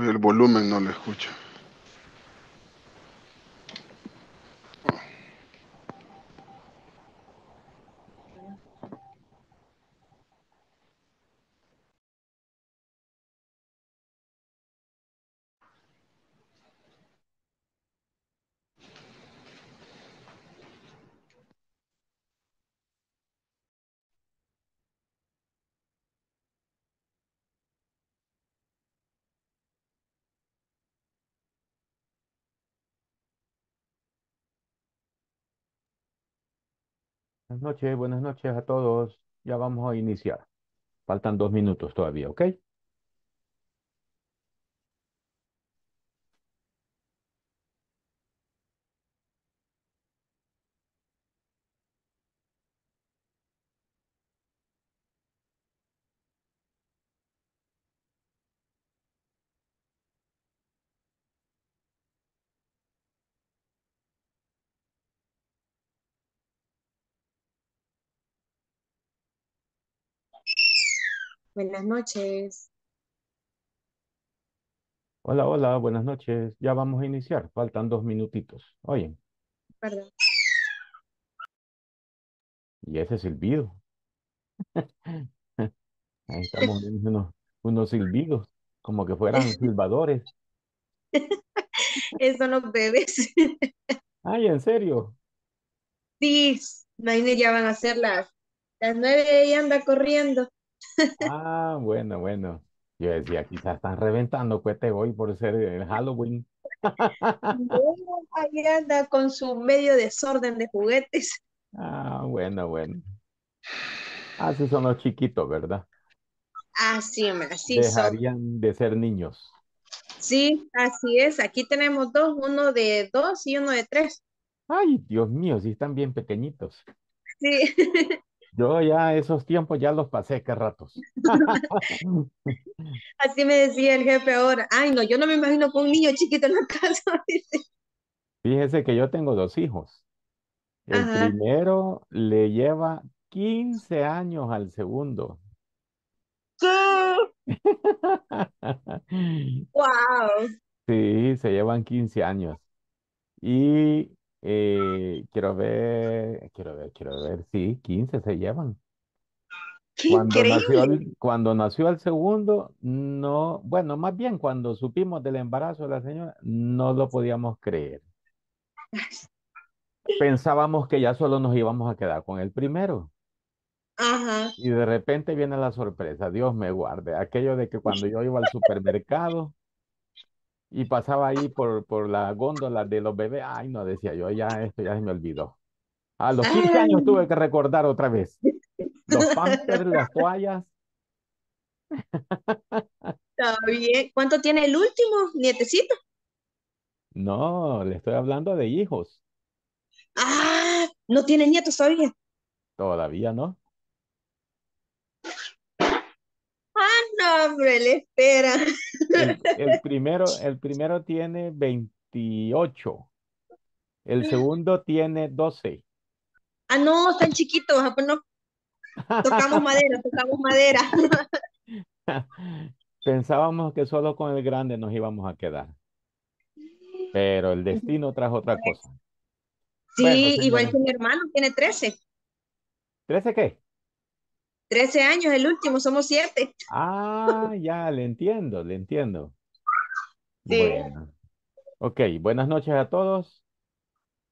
el volumen no lo escucha. Buenas noches, buenas noches a todos. Ya vamos a iniciar. Faltan dos minutos todavía, ¿ok? Buenas noches. Hola, hola, buenas noches. Ya vamos a iniciar. Faltan dos minutitos. Oye. Perdón. Y ese silbido. Ahí estamos viendo unos, silbidos, como que fueran silbadores. Esos son los bebés. Ay, ¿en serio? Sí, Maine ya van a ser las, las nueve y anda corriendo. Ah, bueno, bueno. Yo decía, quizás están reventando cohete voy por ser el Halloween. Bueno, ahí anda con su medio desorden de juguetes. Ah, bueno, bueno. Así ah, son los chiquitos, ¿verdad? Así, ah, así Dejarían de ser niños. Sí, así es. Aquí tenemos dos, uno de dos y uno de tres. Ay, Dios mío, sí están bien pequeñitos. Sí. Yo ya esos tiempos ya los pasé, qué ratos. Así me decía el jefe ahora. Ay, no, yo no me imagino con un niño chiquito en la casa. Fíjese que yo tengo dos hijos. El primero le lleva 15 años al segundo. ¿Qué? ¡Wow! Sí, se llevan 15 años. Y eh, quiero ver, quiero ver, quiero ver. Sí, 15 se llevan. Cuando nació, cuando nació el segundo, no, bueno, más bien cuando supimos del embarazo de la señora, no lo podíamos creer. Pensábamos que ya solo nos íbamos a quedar con el primero. Ajá. Y de repente viene la sorpresa, Dios me guarde, aquello de que cuando yo iba al supermercado, y pasaba ahí por, por la góndola de los bebés. Ay, no, decía yo, ya esto ya se me olvidó. A los 15 años tuve que recordar otra vez. Los pampers, las toallas. Está bien. ¿Cuánto tiene el último nietecito? No, le estoy hablando de hijos. Ah, no tiene nietos todavía. Todavía no. le espera. El, primero, el primero tiene 28. El mm. segundo tiene 12. Ah, no, están chiquitos. Ah, pues tocamos madera, tocamos madera. Pensábamos que solo con el grande nos íbamos a quedar. Pero el destino trajo otra cosa. Sí, igual que mi hermano, tiene 13. ¿13 qué? 13 años el último, somos 7. Ah, ya, le entiendo, le entiendo. Sí. Bueno. Ok, buenas noches a todos.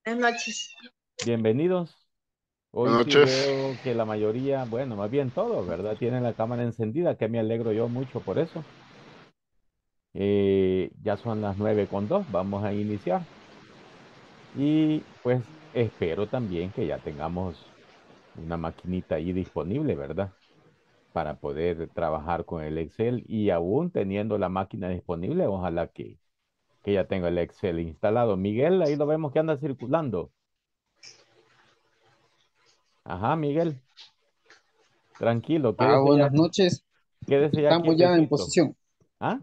Buenas noches. Bienvenidos. buenas noches. que la mayoría, bueno, más bien todos, ¿verdad? Tienen la cámara encendida, que me alegro yo mucho por eso. Eh, ya son las nueve con dos, vamos a iniciar. Y pues espero también que ya tengamos una maquinita ahí disponible, ¿verdad? Para poder trabajar con el Excel y aún teniendo la máquina disponible, ojalá que, que ya tenga el Excel instalado. Miguel, ahí lo vemos que anda circulando. Ajá, Miguel. Tranquilo. Ah, buenas noches. Estamos ya en posición. ¿Ah?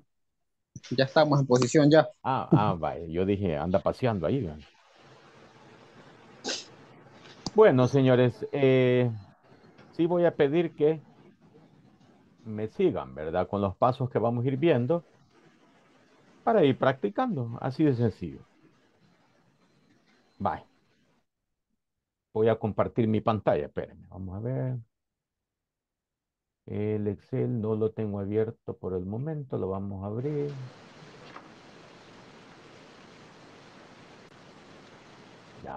Ya estamos en posición ya. Ah, ah, vaya. Yo dije, anda paseando ahí. ¿verdad? Bueno, señores, eh, sí voy a pedir que me sigan, ¿verdad? Con los pasos que vamos a ir viendo para ir practicando, así de sencillo. Bye. Voy a compartir mi pantalla, espérenme, vamos a ver. El Excel no lo tengo abierto por el momento, lo vamos a abrir.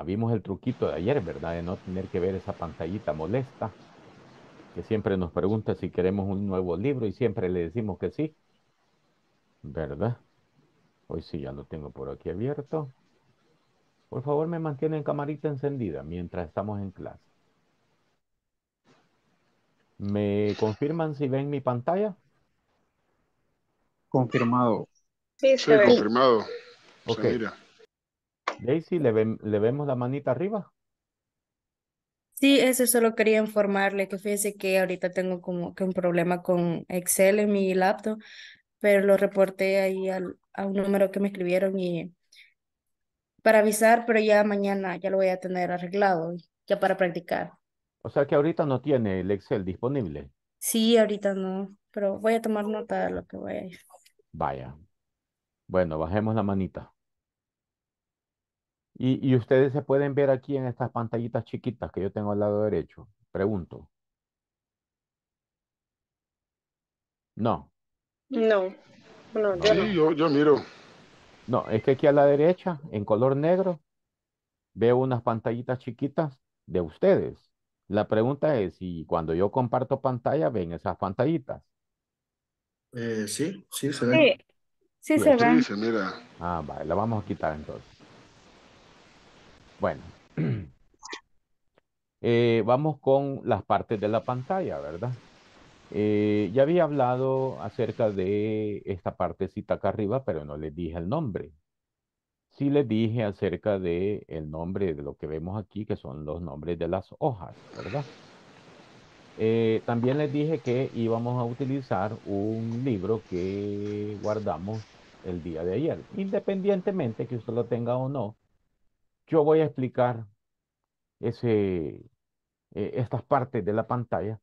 vimos el truquito de ayer, ¿verdad? De no tener que ver esa pantallita molesta, que siempre nos pregunta si queremos un nuevo libro y siempre le decimos que sí, ¿verdad? Hoy sí, ya lo tengo por aquí abierto. Por favor, me mantienen camarita encendida mientras estamos en clase. ¿Me confirman si ven mi pantalla? Confirmado. Sí, sí confirmado. Okay. mira. Daisy, ¿le, vemos la manita arriba? Sí, eso solo quería informarle, que fíjese que ahorita tengo como que un problema con Excel en mi laptop, pero lo reporté ahí al, a un número que me escribieron y para avisar, pero ya mañana ya lo voy a tener arreglado, ya para practicar. O sea que ahorita no tiene el Excel disponible. Sí, ahorita no, pero voy a tomar nota de lo que voy a ir. Vaya. Bueno, bajemos la manita. Y, ustedes se pueden ver aquí en estas pantallitas chiquitas que yo tengo al lado derecho. Pregunto. No. No, no, yo yo, miro. No, es que aquí a la derecha, en color negro, veo unas pantallitas chiquitas de ustedes. La pregunta es si cuando yo comparto pantalla, ven esas pantallitas. Eh, sí, sí se ven. Sí, se ven. Ah, vale, la vamos a quitar entonces. Bueno, eh, vamos con las partes de la pantalla, ¿verdad? Eh, ya había hablado acerca de esta partecita acá arriba, pero no les dije el nombre. Sí les dije acerca de el nombre de lo que vemos aquí, que son los nombres de las hojas, ¿verdad? Eh, también les dije que íbamos a utilizar un libro que guardamos el día de ayer. Independientemente que usted lo tenga o no, yo voy a explicar ese, eh, estas partes de la pantalla.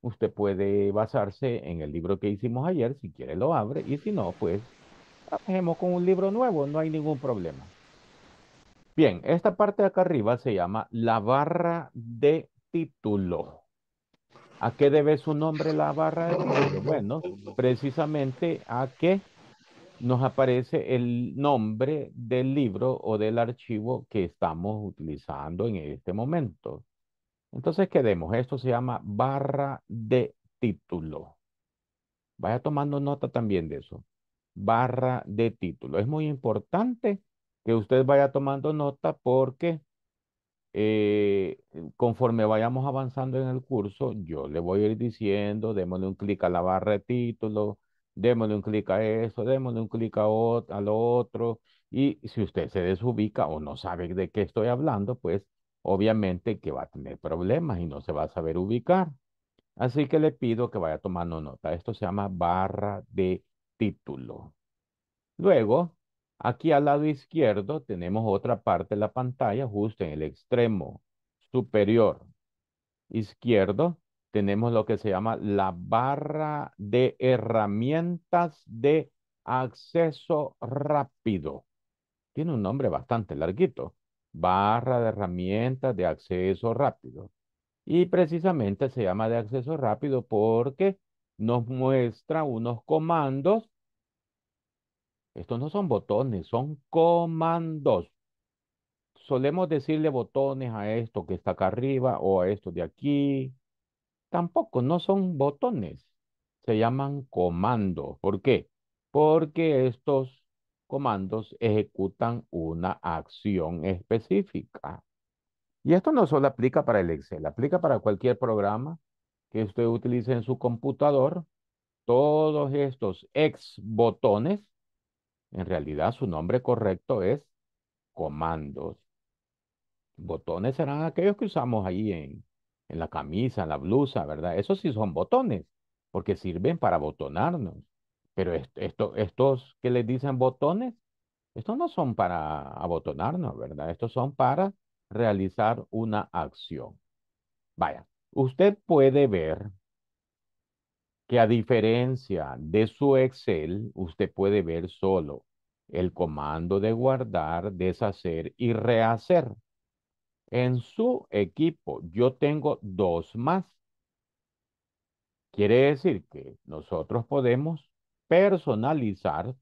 Usted puede basarse en el libro que hicimos ayer, si quiere lo abre, y si no, pues trabajemos con un libro nuevo, no hay ningún problema. Bien, esta parte de acá arriba se llama la barra de título. ¿A qué debe su nombre la barra de título? Bueno, precisamente a que nos aparece el nombre del libro o del archivo que estamos utilizando en este momento. Entonces quedemos, esto se llama barra de título. Vaya tomando nota también de eso. Barra de título. Es muy importante que usted vaya tomando nota porque eh, conforme vayamos avanzando en el curso, yo le voy a ir diciendo, démosle un clic a la barra de título, démosle un clic a eso, démosle un clic a, otro. Y si usted se desubica o no sabe de qué estoy hablando, pues obviamente que va a tener problemas y no se va a saber ubicar. Así que le pido que vaya tomando nota. Esto se llama barra de título. Luego, aquí al lado izquierdo tenemos otra parte de la pantalla, justo en el extremo superior izquierdo tenemos lo que se llama la barra de herramientas de acceso rápido. Tiene un nombre bastante larguito. Barra de herramientas de acceso rápido. Y precisamente se llama de acceso rápido porque nos muestra unos comandos. Estos no son botones, son comandos. Solemos decirle botones a esto que está acá arriba o a esto de aquí Tampoco, no son botones, se llaman comandos. ¿Por qué? Porque estos comandos ejecutan una acción específica. Y esto no solo aplica para el Excel, aplica para cualquier programa que usted utilice en su computador. Todos estos ex botones, en realidad su nombre correcto es comandos. Botones serán aquellos que usamos ahí en, en la camisa, en la blusa, ¿verdad? Esos sí son botones, porque sirven para botonarnos. Pero estos que les dicen botones, estos no son para abotonarnos, ¿verdad? Estos son para realizar una acción. Vaya, usted puede ver que a diferencia de su Excel, usted puede ver solo el comando de guardar, deshacer y rehacer. En su equipo yo tengo dos más. Quiere decir que nosotros podemos personalizar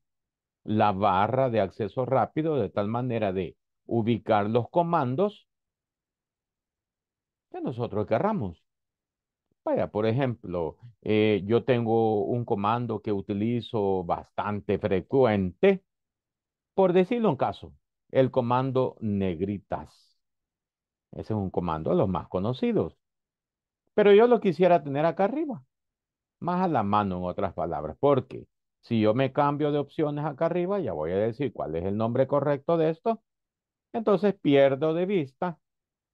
la barra de acceso rápido de tal manera de ubicar los comandos que nosotros querramos. Vaya, por ejemplo, eh, yo tengo un comando que utilizo bastante frecuente, por decirlo en caso, el comando negritas. Ese es un comando de los más conocidos. Pero yo lo quisiera tener acá arriba, más a la mano en otras palabras, porque si yo me cambio de opciones acá arriba, ya voy a decir cuál es el nombre correcto de esto, entonces pierdo de vista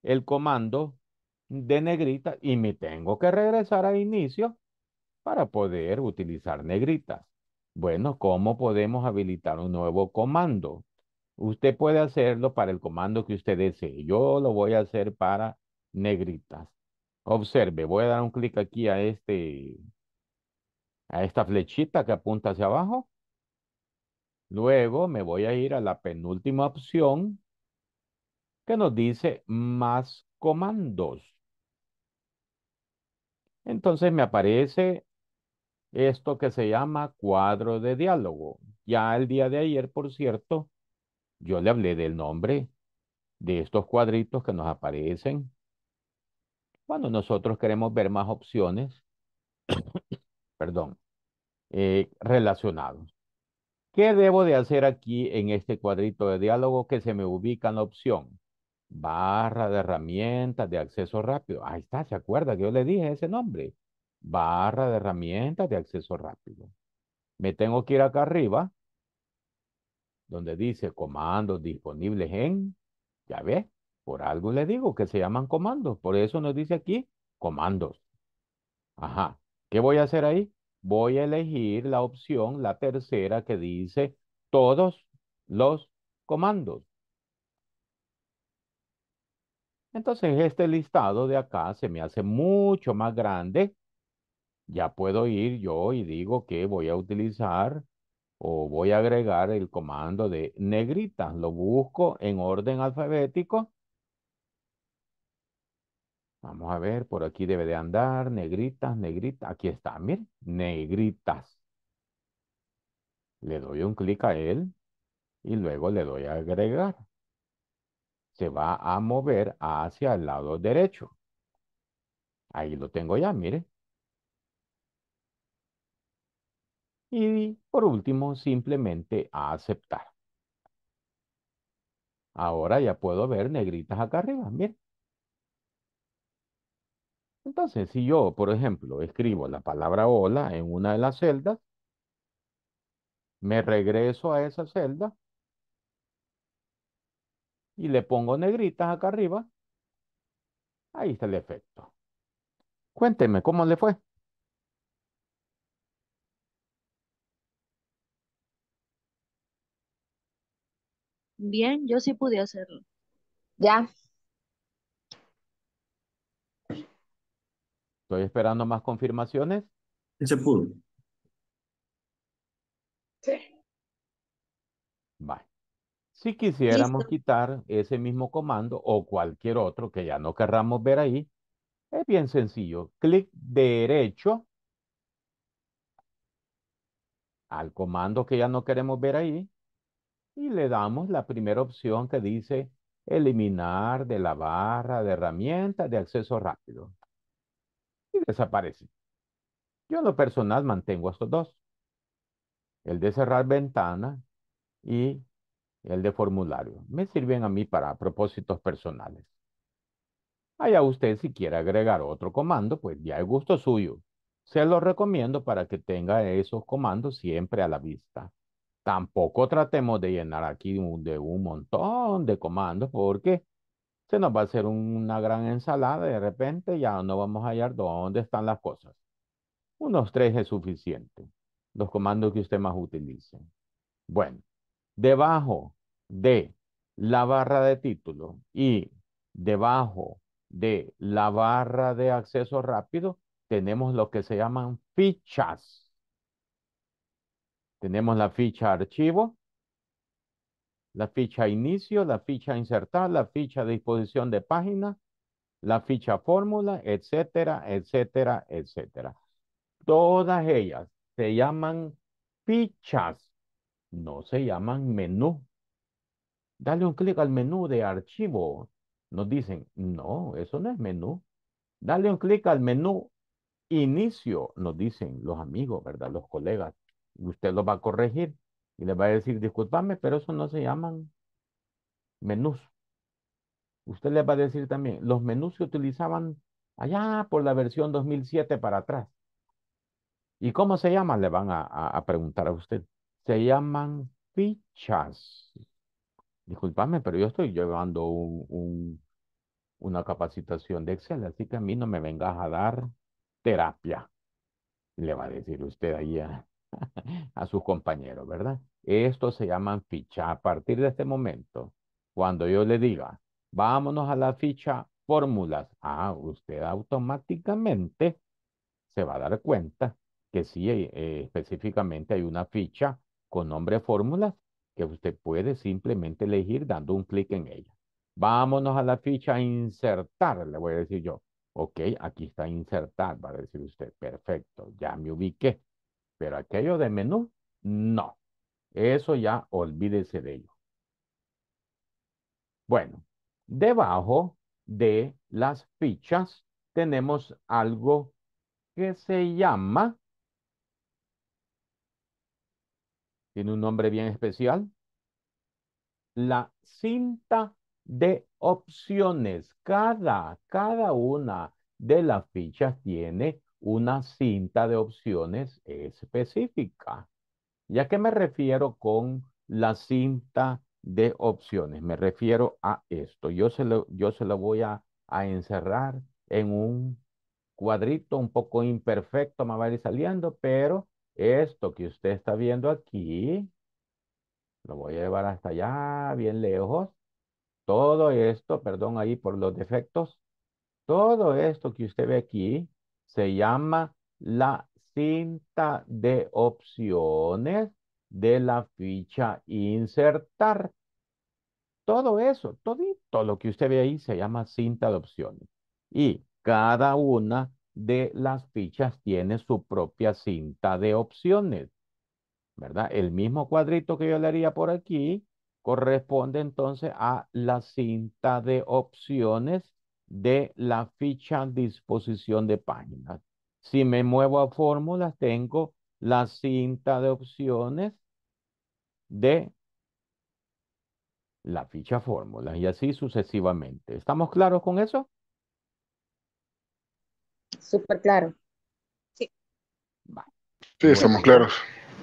el comando de negrita y me tengo que regresar a inicio para poder utilizar negritas. Bueno, ¿cómo podemos habilitar un nuevo comando? Usted puede hacerlo para el comando que usted desee. Yo lo voy a hacer para negritas. Observe, voy a dar un clic aquí a este, a esta flechita que apunta hacia abajo. Luego me voy a ir a la penúltima opción que nos dice más comandos. Entonces me aparece esto que se llama cuadro de diálogo. Ya el día de ayer, por cierto, yo le hablé del nombre de estos cuadritos que nos aparecen. Cuando nosotros queremos ver más opciones, perdón, eh, relacionados. ¿Qué debo de hacer aquí en este cuadrito de diálogo que se me ubica en la opción? Barra de herramientas de acceso rápido. Ahí está, ¿se acuerda que yo le dije ese nombre? Barra de herramientas de acceso rápido. Me tengo que ir acá arriba donde dice comandos disponibles en, ya ve, por algo le digo que se llaman comandos, por eso nos dice aquí comandos. Ajá, ¿qué voy a hacer ahí? Voy a elegir la opción, la tercera que dice todos los comandos. Entonces este listado de acá se me hace mucho más grande. Ya puedo ir yo y digo que voy a utilizar o voy a agregar el comando de negritas. Lo busco en orden alfabético. Vamos a ver, por aquí debe de andar, negritas, negritas. Aquí está, miren, negritas. Le doy un clic a él y luego le doy a agregar. Se va a mover hacia el lado derecho. Ahí lo tengo ya, mire. Y por último, simplemente a aceptar. Ahora ya puedo ver negritas acá arriba, miren. Entonces, si yo, por ejemplo, escribo la palabra hola en una de las celdas, me regreso a esa celda y le pongo negritas acá arriba, ahí está el efecto. Cuéntenme, ¿cómo le fue? Bien, yo sí pude hacerlo. Ya. Estoy esperando más confirmaciones. Se pudo. Sí. Vale. Si quisiéramos quitar ese mismo comando o cualquier otro que ya no querramos ver ahí, es bien sencillo. Clic derecho al comando que ya no queremos ver ahí y le damos la primera opción que dice eliminar de la barra de herramientas de acceso rápido. Y desaparece. Yo en lo personal mantengo estos dos. El de cerrar ventana y el de formulario. Me sirven a mí para propósitos personales. Allá usted si quiere agregar otro comando, pues ya es gusto suyo. Se lo recomiendo para que tenga esos comandos siempre a la vista tampoco tratemos de llenar aquí de un, montón de comandos porque se nos va a hacer una gran ensalada y de repente ya no vamos a hallar dónde están las cosas. Unos tres es suficiente, los comandos que usted más utilice. Bueno, debajo de la barra de título y debajo de la barra de acceso rápido tenemos lo que se llaman fichas. Tenemos la ficha archivo, la ficha inicio, la ficha insertar, la ficha disposición de página, la ficha fórmula, etcétera, etcétera, etcétera. Todas ellas se llaman fichas, no se llaman menú. Dale un clic al menú de archivo. Nos dicen, no, eso no es menú. Dale un clic al menú inicio, nos dicen los amigos, ¿verdad? Los colegas usted lo va a corregir y le va a decir, discúlpame, pero eso no se llaman menús. Usted le va a decir también, los menús se utilizaban allá por la versión 2007 para atrás. ¿Y cómo se llaman? Le van a, preguntar a usted. Se llaman fichas. Disculpame, pero yo estoy llevando un, una capacitación de Excel, así que a mí no me vengas a dar terapia. Le va a decir usted ahí a, a sus compañeros, ¿verdad? Estos se llaman ficha. A partir de este momento, cuando yo le diga, vámonos a la ficha fórmulas, ah, usted automáticamente se va a dar cuenta que sí, eh, eh, específicamente hay una ficha con nombre fórmulas que usted puede simplemente elegir dando un clic en ella. Vámonos a la ficha insertar, le voy a decir yo. Ok, aquí está insertar, va a decir usted. Perfecto, ya me ubiqué. Pero aquello de menú, no. Eso ya olvídese de ello. Bueno, debajo de las fichas tenemos algo que se llama, tiene un nombre bien especial, la cinta de opciones. Cada, cada una de las fichas tiene una cinta de opciones específica. ¿Ya qué me refiero con la cinta de opciones? Me refiero a esto. Yo se lo, yo se lo voy a, a encerrar en un cuadrito un poco imperfecto, me va a ir saliendo, pero esto que usted está viendo aquí, lo voy a llevar hasta allá, bien lejos. Todo esto, perdón ahí por los defectos, todo esto que usted ve aquí, se llama la cinta de opciones de la ficha insertar. Todo eso, todo lo que usted ve ahí se llama cinta de opciones. Y cada una de las fichas tiene su propia cinta de opciones. ¿Verdad? El mismo cuadrito que yo le haría por aquí corresponde entonces a la cinta de opciones de la ficha disposición de páginas. Si me muevo a fórmulas, tengo la cinta de opciones de la ficha fórmula y así sucesivamente. ¿Estamos claros con eso? Súper claro. Sí. Sí, estamos claros.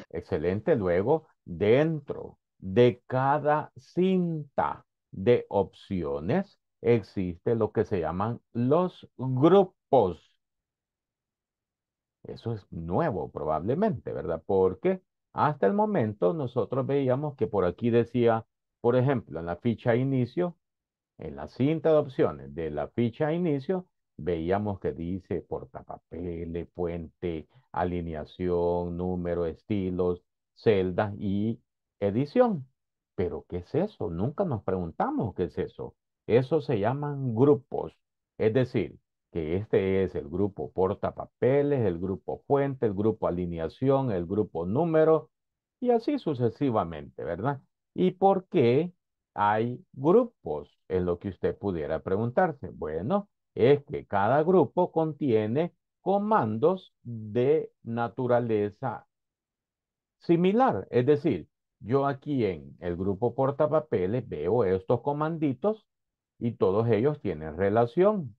Excelente. Luego, dentro de cada cinta de opciones, existe lo que se llaman los grupos. Eso es nuevo probablemente, ¿verdad? Porque hasta el momento nosotros veíamos que por aquí decía, por ejemplo, en la ficha inicio, en la cinta de opciones de la ficha inicio, veíamos que dice portapapeles, puente, alineación, número, estilos, celdas y edición. Pero ¿qué es eso? Nunca nos preguntamos qué es eso. Eso se llaman grupos. Es decir, que este es el grupo portapapeles, el grupo fuente, el grupo alineación, el grupo número y así sucesivamente, ¿verdad? ¿Y por qué hay grupos? Es lo que usted pudiera preguntarse. Bueno, es que cada grupo contiene comandos de naturaleza similar. Es decir, yo aquí en el grupo portapapeles veo estos comanditos y todos ellos tienen relación.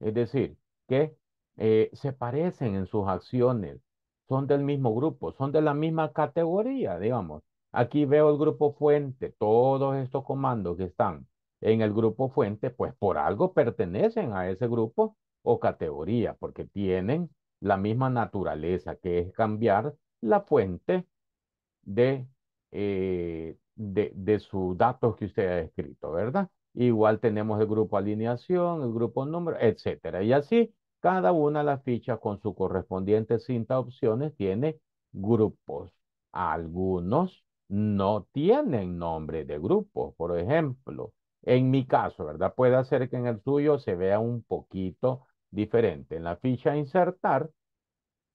Es decir, que eh, se parecen en sus acciones, son del mismo grupo, son de la misma categoría, digamos. Aquí veo el grupo fuente, todos estos comandos que están en el grupo fuente, pues por algo pertenecen a ese grupo o categoría, porque tienen la misma naturaleza, que es cambiar la fuente de, eh, de, de sus datos que usted ha escrito, ¿verdad? Igual tenemos el grupo alineación, el grupo número, etcétera. Y así, cada una de las fichas con su correspondiente cinta opciones tiene grupos. Algunos no tienen nombre de grupo. Por ejemplo, en mi caso, ¿verdad? Puede ser que en el suyo se vea un poquito diferente. En la ficha insertar,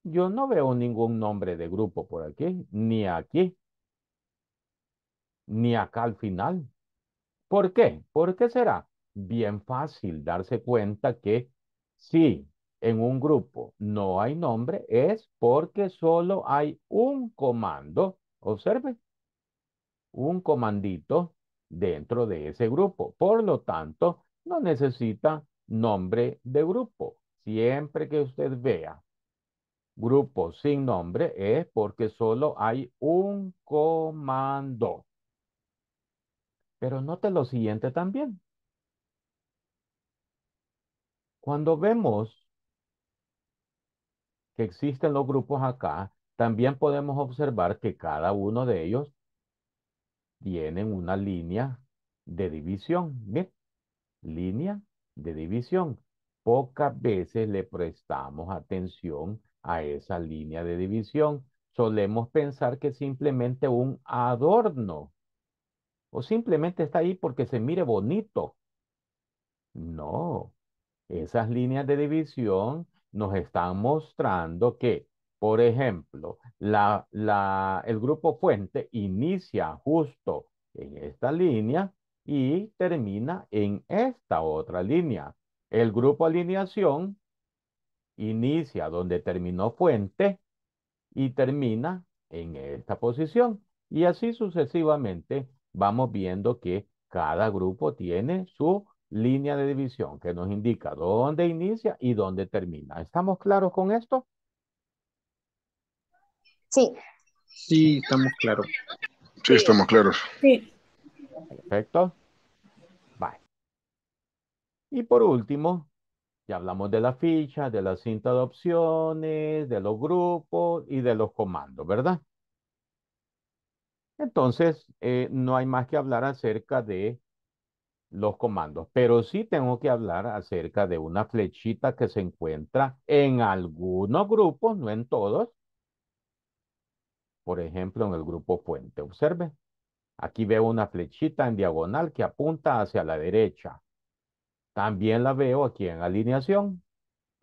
yo no veo ningún nombre de grupo por aquí, ni aquí, ni acá al final. ¿Por qué? ¿Por qué será? Bien fácil darse cuenta que si en un grupo no hay nombre es porque solo hay un comando, observe, un comandito dentro de ese grupo. Por lo tanto, no necesita nombre de grupo. Siempre que usted vea grupo sin nombre es porque solo hay un comando. Pero note lo siguiente también. Cuando vemos que existen los grupos acá, también podemos observar que cada uno de ellos tiene una línea de división. Bien, línea de división. Pocas veces le prestamos atención a esa línea de división. Solemos pensar que simplemente un adorno o simplemente está ahí porque se mire bonito. No, esas líneas de división nos están mostrando que, por ejemplo, el grupo fuente inicia justo en esta línea y termina en esta otra línea. El grupo alineación inicia donde terminó fuente y termina en esta posición. Y así sucesivamente vamos viendo que cada grupo tiene su línea de división que nos indica dónde inicia y dónde termina. ¿Estamos claros con esto? Sí. Sí, estamos claros. Sí, estamos claros. Sí. Perfecto. Bye. Y por último, ya hablamos de la ficha, de la cinta de opciones, de los grupos y de los comandos, ¿verdad? Entonces, eh, no hay más que hablar acerca de los comandos, pero sí tengo que hablar acerca de una flechita que se encuentra en algunos grupos, no en todos. Por ejemplo, en el grupo fuente, Observe, aquí veo una flechita en diagonal que apunta hacia la derecha. También la veo aquí en alineación,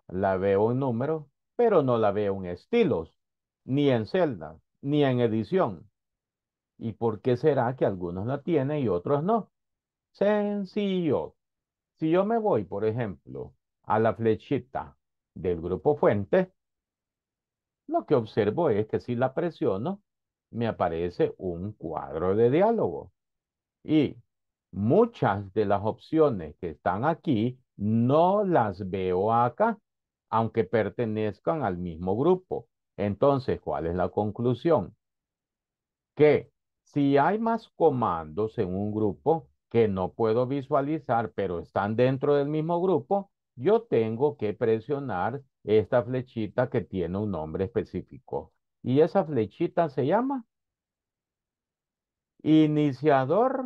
la veo en número, pero no la veo en estilos, ni en celdas, ni en edición. ¿Y por qué será que algunos la tienen y otros no? Sencillo. Si yo me voy, por ejemplo, a la flechita del grupo fuente, lo que observo es que si la presiono, me aparece un cuadro de diálogo. Y muchas de las opciones que están aquí no las veo acá, aunque pertenezcan al mismo grupo. Entonces, ¿cuál es la conclusión? Que si hay más comandos en un grupo que no puedo visualizar, pero están dentro del mismo grupo, yo tengo que presionar esta flechita que tiene un nombre específico. Y esa flechita se llama iniciador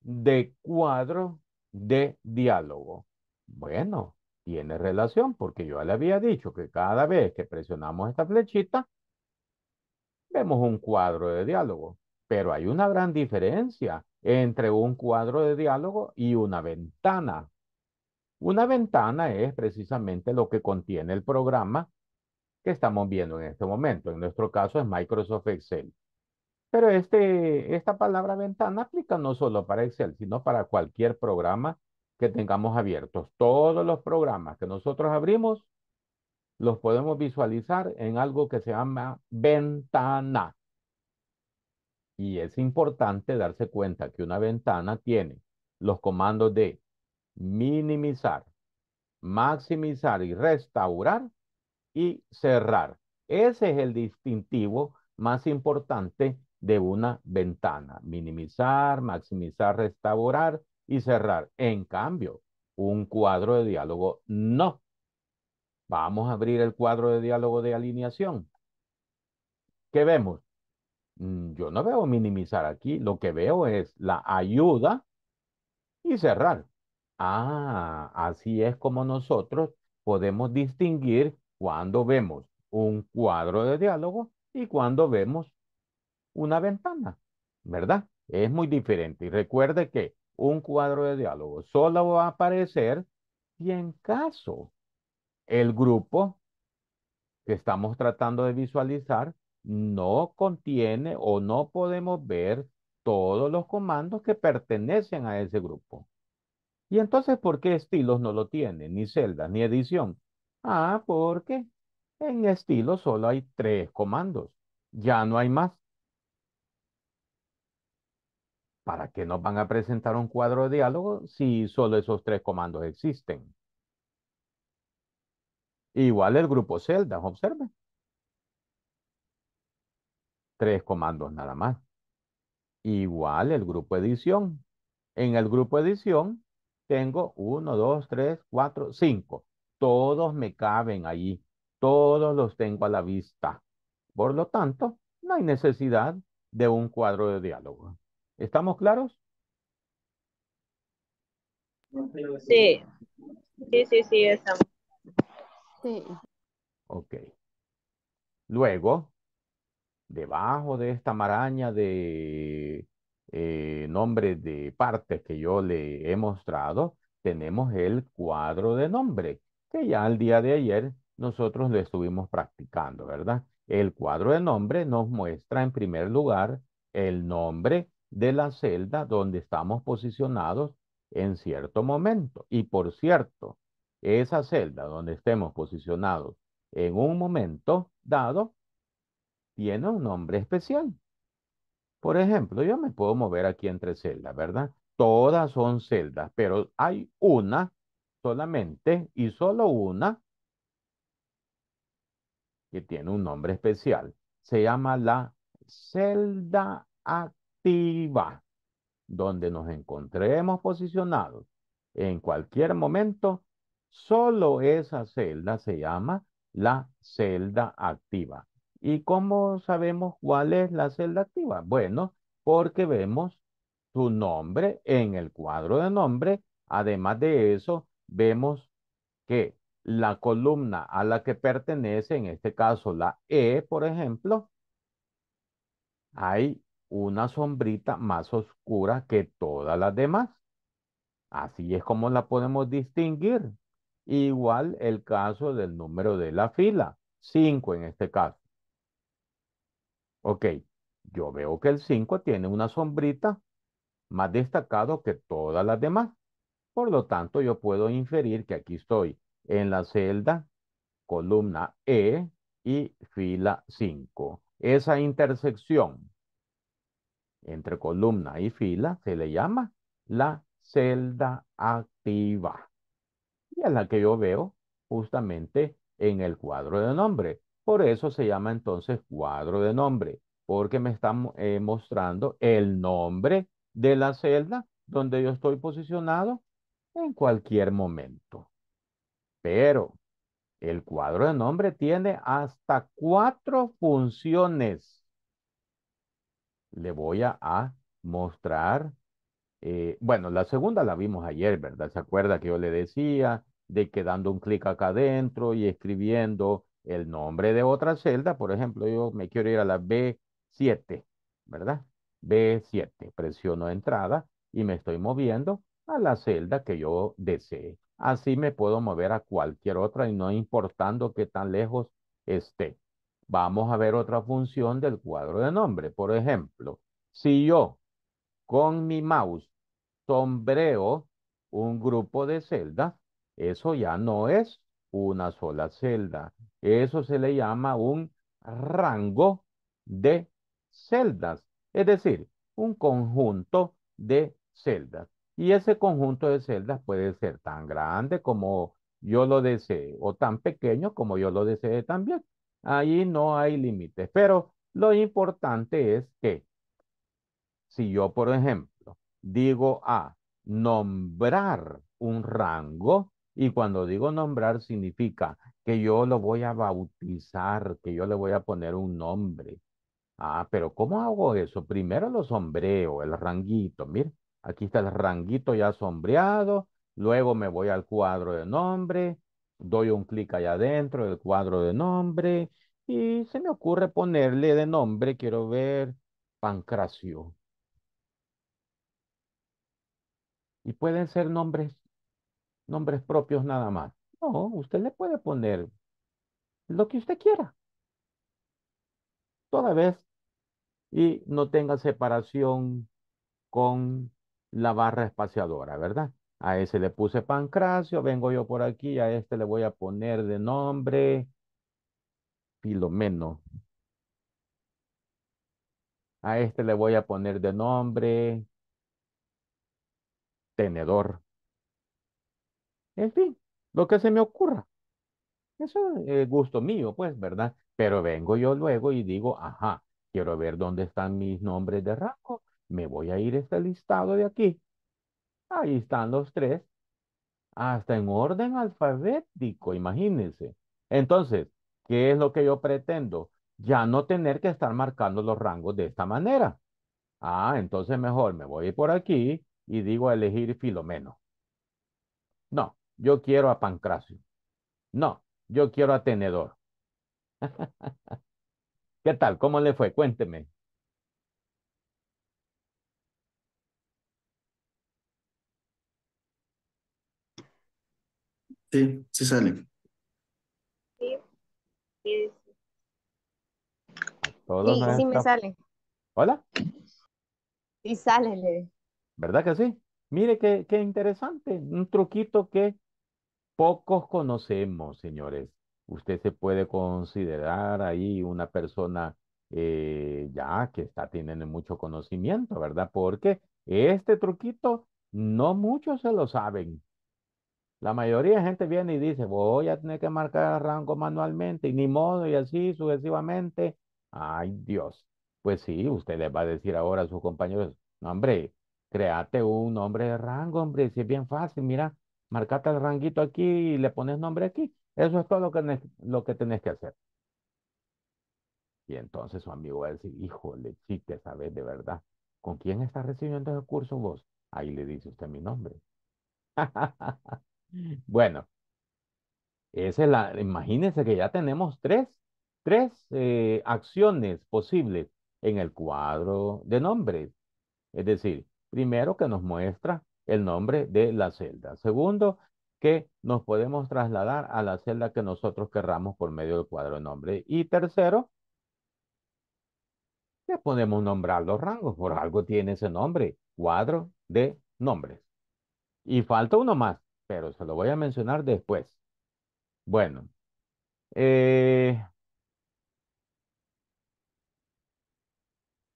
de cuadro de diálogo. Bueno, tiene relación porque yo le había dicho que cada vez que presionamos esta flechita, vemos un cuadro de diálogo. Pero hay una gran diferencia entre un cuadro de diálogo y una ventana. Una ventana es precisamente lo que contiene el programa que estamos viendo en este momento. En nuestro caso es Microsoft Excel. Pero este, esta palabra ventana aplica no solo para Excel, sino para cualquier programa que tengamos abiertos. Todos los programas que nosotros abrimos los podemos visualizar en algo que se llama ventana. Y es importante darse cuenta que una ventana tiene los comandos de minimizar, maximizar y restaurar y cerrar. Ese es el distintivo más importante de una ventana. Minimizar, maximizar, restaurar y cerrar. En cambio, un cuadro de diálogo no. Vamos a abrir el cuadro de diálogo de alineación. ¿Qué vemos? Mm, yo no veo minimizar aquí, lo que veo es la ayuda y cerrar. Ah, así es como nosotros podemos distinguir cuando vemos un cuadro de diálogo y cuando vemos una ventana, ¿verdad? Es muy diferente. Y recuerde que un cuadro de diálogo solo va a aparecer si en caso el grupo que estamos tratando de visualizar no contiene o no podemos ver todos los comandos que pertenecen a ese grupo. ¿Y entonces por qué estilos no lo tiene? Ni celdas, ni edición. Ah, porque en estilos solo hay tres comandos. Ya no hay más. ¿Para qué nos van a presentar un cuadro de diálogo si solo esos tres comandos existen? Igual el grupo celdas, observen tres comandos nada más. Igual el grupo edición. En el grupo edición tengo uno, dos, tres, cuatro, cinco. Todos me caben ahí. Todos los tengo a la vista. Por lo tanto, no hay necesidad de un cuadro de diálogo. ¿Estamos claros? Sí. Sí, sí, sí, estamos. Sí. Ok. Luego, debajo de esta maraña de nombre eh, nombres de partes que yo le he mostrado, tenemos el cuadro de nombre, que ya al día de ayer nosotros lo estuvimos practicando, ¿verdad? El cuadro de nombre nos muestra en primer lugar el nombre de la celda donde estamos posicionados en cierto momento. Y por cierto, esa celda donde estemos posicionados en un momento dado tiene un nombre especial. Por ejemplo, yo me puedo mover aquí entre celdas, ¿verdad? Todas son celdas, pero hay una solamente y solo una que tiene un nombre especial. Se llama la celda activa, donde nos encontremos posicionados en cualquier momento. Solo esa celda se llama la celda activa. ¿Y cómo sabemos cuál es la celda activa? Bueno, porque vemos su nombre en el cuadro de nombre. Además de eso, vemos que la columna a la que pertenece, en este caso la E, por ejemplo, hay una sombrita más oscura que todas las demás. Así es como la podemos distinguir. Igual el caso del número de la fila, 5 en este caso. Ok, yo veo que el 5 tiene una sombrita más destacado que todas las demás. Por lo tanto, yo puedo inferir que aquí estoy en la celda, columna E y fila 5. Esa intersección entre columna y fila se le llama la celda activa. Y es la que yo veo justamente en el cuadro de nombre. Por eso se llama entonces cuadro de nombre, porque me está eh, mostrando el nombre de la celda donde yo estoy posicionado en cualquier momento. Pero el cuadro de nombre tiene hasta cuatro funciones. Le voy a, mostrar, eh, bueno, la segunda la vimos ayer, ¿verdad? ¿Se acuerda que yo le decía de que dando un clic acá adentro y escribiendo el nombre de otra celda. Por ejemplo, yo me quiero ir a la B7, ¿verdad? B7. Presiono entrada y me estoy moviendo a la celda que yo desee. Así me puedo mover a cualquier otra y no importando qué tan lejos esté. Vamos a ver otra función del cuadro de nombre. Por ejemplo, si yo con mi mouse sombreo un grupo de celdas, eso ya no es una sola celda. Eso se le llama un rango de celdas, es decir, un conjunto de celdas. Y ese conjunto de celdas puede ser tan grande como yo lo desee o tan pequeño como yo lo desee también. Ahí no hay límites, pero lo importante es que si yo, por ejemplo, digo a nombrar un rango, y cuando digo nombrar significa que yo lo voy a bautizar, que yo le voy a poner un nombre. Ah, pero ¿cómo hago eso? Primero lo sombreo, el ranguito. Mire, aquí está el ranguito ya sombreado. Luego me voy al cuadro de nombre, doy un clic allá adentro del cuadro de nombre y se me ocurre ponerle de nombre, quiero ver, Pancracio. Y pueden ser nombres nombres propios nada más. No, usted le puede poner lo que usted quiera. Toda vez. Y no tenga separación con la barra espaciadora, ¿verdad? A ese le puse Pancracio, vengo yo por aquí, a este le voy a poner de nombre Filomeno. A este le voy a poner de nombre Tenedor. En fin, lo que se me ocurra. Eso es gusto mío, pues, ¿verdad? Pero vengo yo luego y digo, ajá, quiero ver dónde están mis nombres de rango. Me voy a ir a este listado de aquí. Ahí están los tres. Hasta en orden alfabético, imagínense. Entonces, ¿qué es lo que yo pretendo? Ya no tener que estar marcando los rangos de esta manera. Ah, entonces mejor me voy por aquí y digo elegir Filomeno yo quiero a Pancracio. No, yo quiero a Tenedor. ¿Qué tal? ¿Cómo le fue? Cuénteme. Sí, sí sale. Sí, sí, sí, sí me sale. ¿Hola? Sí sale. ¿Verdad que sí? Mire qué, qué interesante, un truquito que pocos conocemos, señores. Usted se puede considerar ahí una persona eh, ya que está teniendo mucho conocimiento, ¿verdad? Porque este truquito no muchos se lo saben. La mayoría de gente viene y dice, voy a tener que marcar rango manualmente y ni modo y así sucesivamente. Ay Dios, pues sí, usted le va a decir ahora a sus compañeros, hombre, créate un nombre de rango, hombre, si es bien fácil, mira, marcate el ranguito aquí y le pones nombre aquí. Eso es todo lo que, lo que tenés que hacer. Y entonces su amigo va a decir, híjole, sí que sabes de verdad. ¿Con quién estás recibiendo el curso vos? Ahí le dice usted mi nombre. bueno, esa es la, imagínense que ya tenemos tres, tres eh, acciones posibles en el cuadro de nombres. Es decir, primero que nos muestra el nombre de la celda. Segundo, que nos podemos trasladar a la celda que nosotros querramos por medio del cuadro de nombre. Y tercero, que podemos nombrar los rangos. Por algo tiene ese nombre, cuadro de nombres. Y falta uno más, pero se lo voy a mencionar después. Bueno. Eh,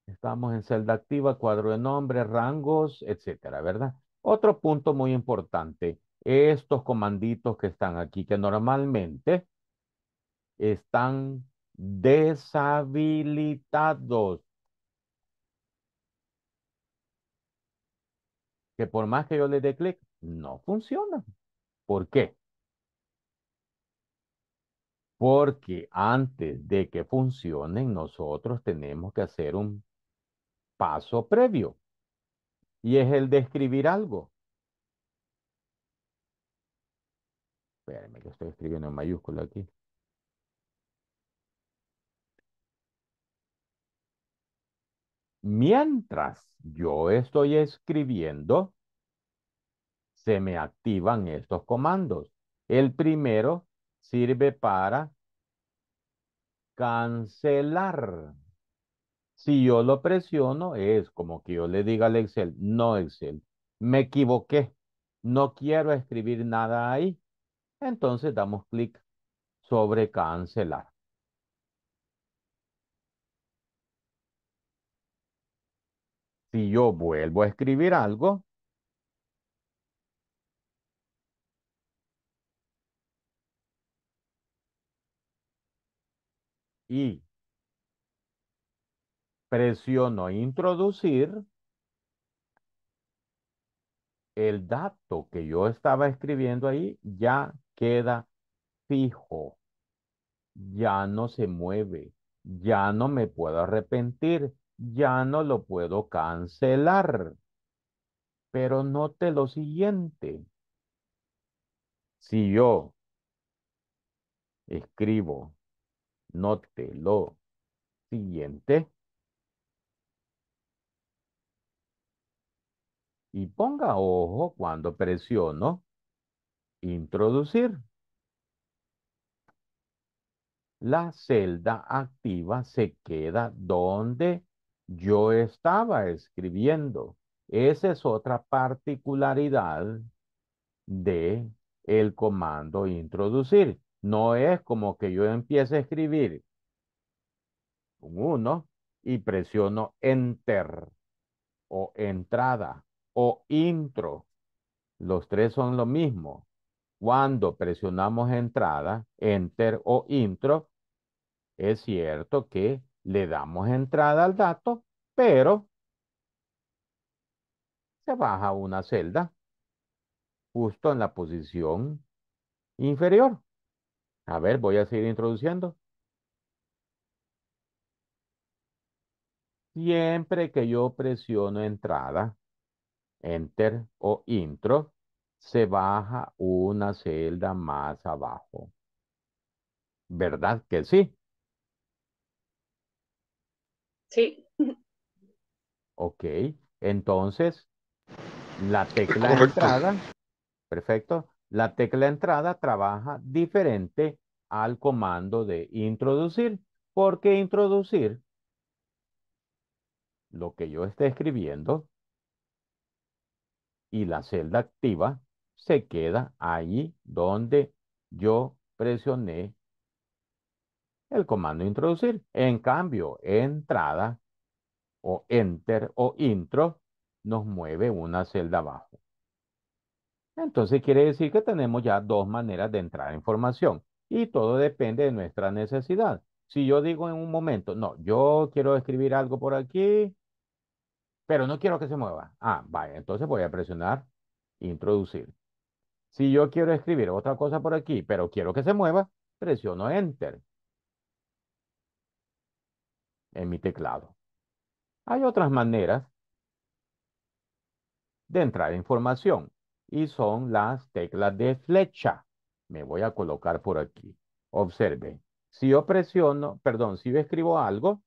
estamos en celda activa, cuadro de nombres, rangos, etcétera, ¿verdad? Otro punto muy importante, estos comanditos que están aquí, que normalmente están deshabilitados. Que por más que yo le dé clic, no funciona. ¿Por qué? Porque antes de que funcionen, nosotros tenemos que hacer un paso previo y es el de escribir algo. Espérenme que estoy escribiendo en mayúscula aquí. Mientras yo estoy escribiendo, se me activan estos comandos. El primero sirve para cancelar. Si yo lo presiono, es como que yo le diga al Excel, no Excel, me equivoqué, no quiero escribir nada ahí. Entonces damos clic sobre cancelar. Si yo vuelvo a escribir algo, y Presiono introducir el dato que yo estaba escribiendo ahí ya queda fijo, ya no se mueve, ya no me puedo arrepentir, ya no lo puedo cancelar. Pero note lo siguiente. Si yo escribo, note lo siguiente, Y ponga ojo cuando presiono introducir. La celda activa se queda donde yo estaba escribiendo. Esa es otra particularidad de el comando introducir. No es como que yo empiece a escribir un 1 y presiono enter o entrada o intro. Los tres son lo mismo. Cuando presionamos entrada, enter o intro, es cierto que le damos entrada al dato, pero se baja una celda justo en la posición inferior. A ver, voy a seguir introduciendo. Siempre que yo presiono entrada, enter o intro, se baja una celda más abajo. ¿Verdad que sí? Sí. Ok, entonces la tecla entrada, perfecto, la tecla entrada trabaja diferente al comando de introducir, porque introducir lo que yo esté escribiendo y la celda activa se queda ahí donde yo presioné el comando introducir. En cambio, entrada o enter o intro nos mueve una celda abajo. Entonces quiere decir que tenemos ya dos maneras de entrar información y todo depende de nuestra necesidad. Si yo digo en un momento, no, yo quiero escribir algo por aquí, pero no quiero que se mueva. Ah, vaya, entonces voy a presionar introducir. Si yo quiero escribir otra cosa por aquí, pero quiero que se mueva, presiono enter en mi teclado. Hay otras maneras de entrar información y son las teclas de flecha. Me voy a colocar por aquí. Observe, si yo presiono, perdón, si yo escribo algo,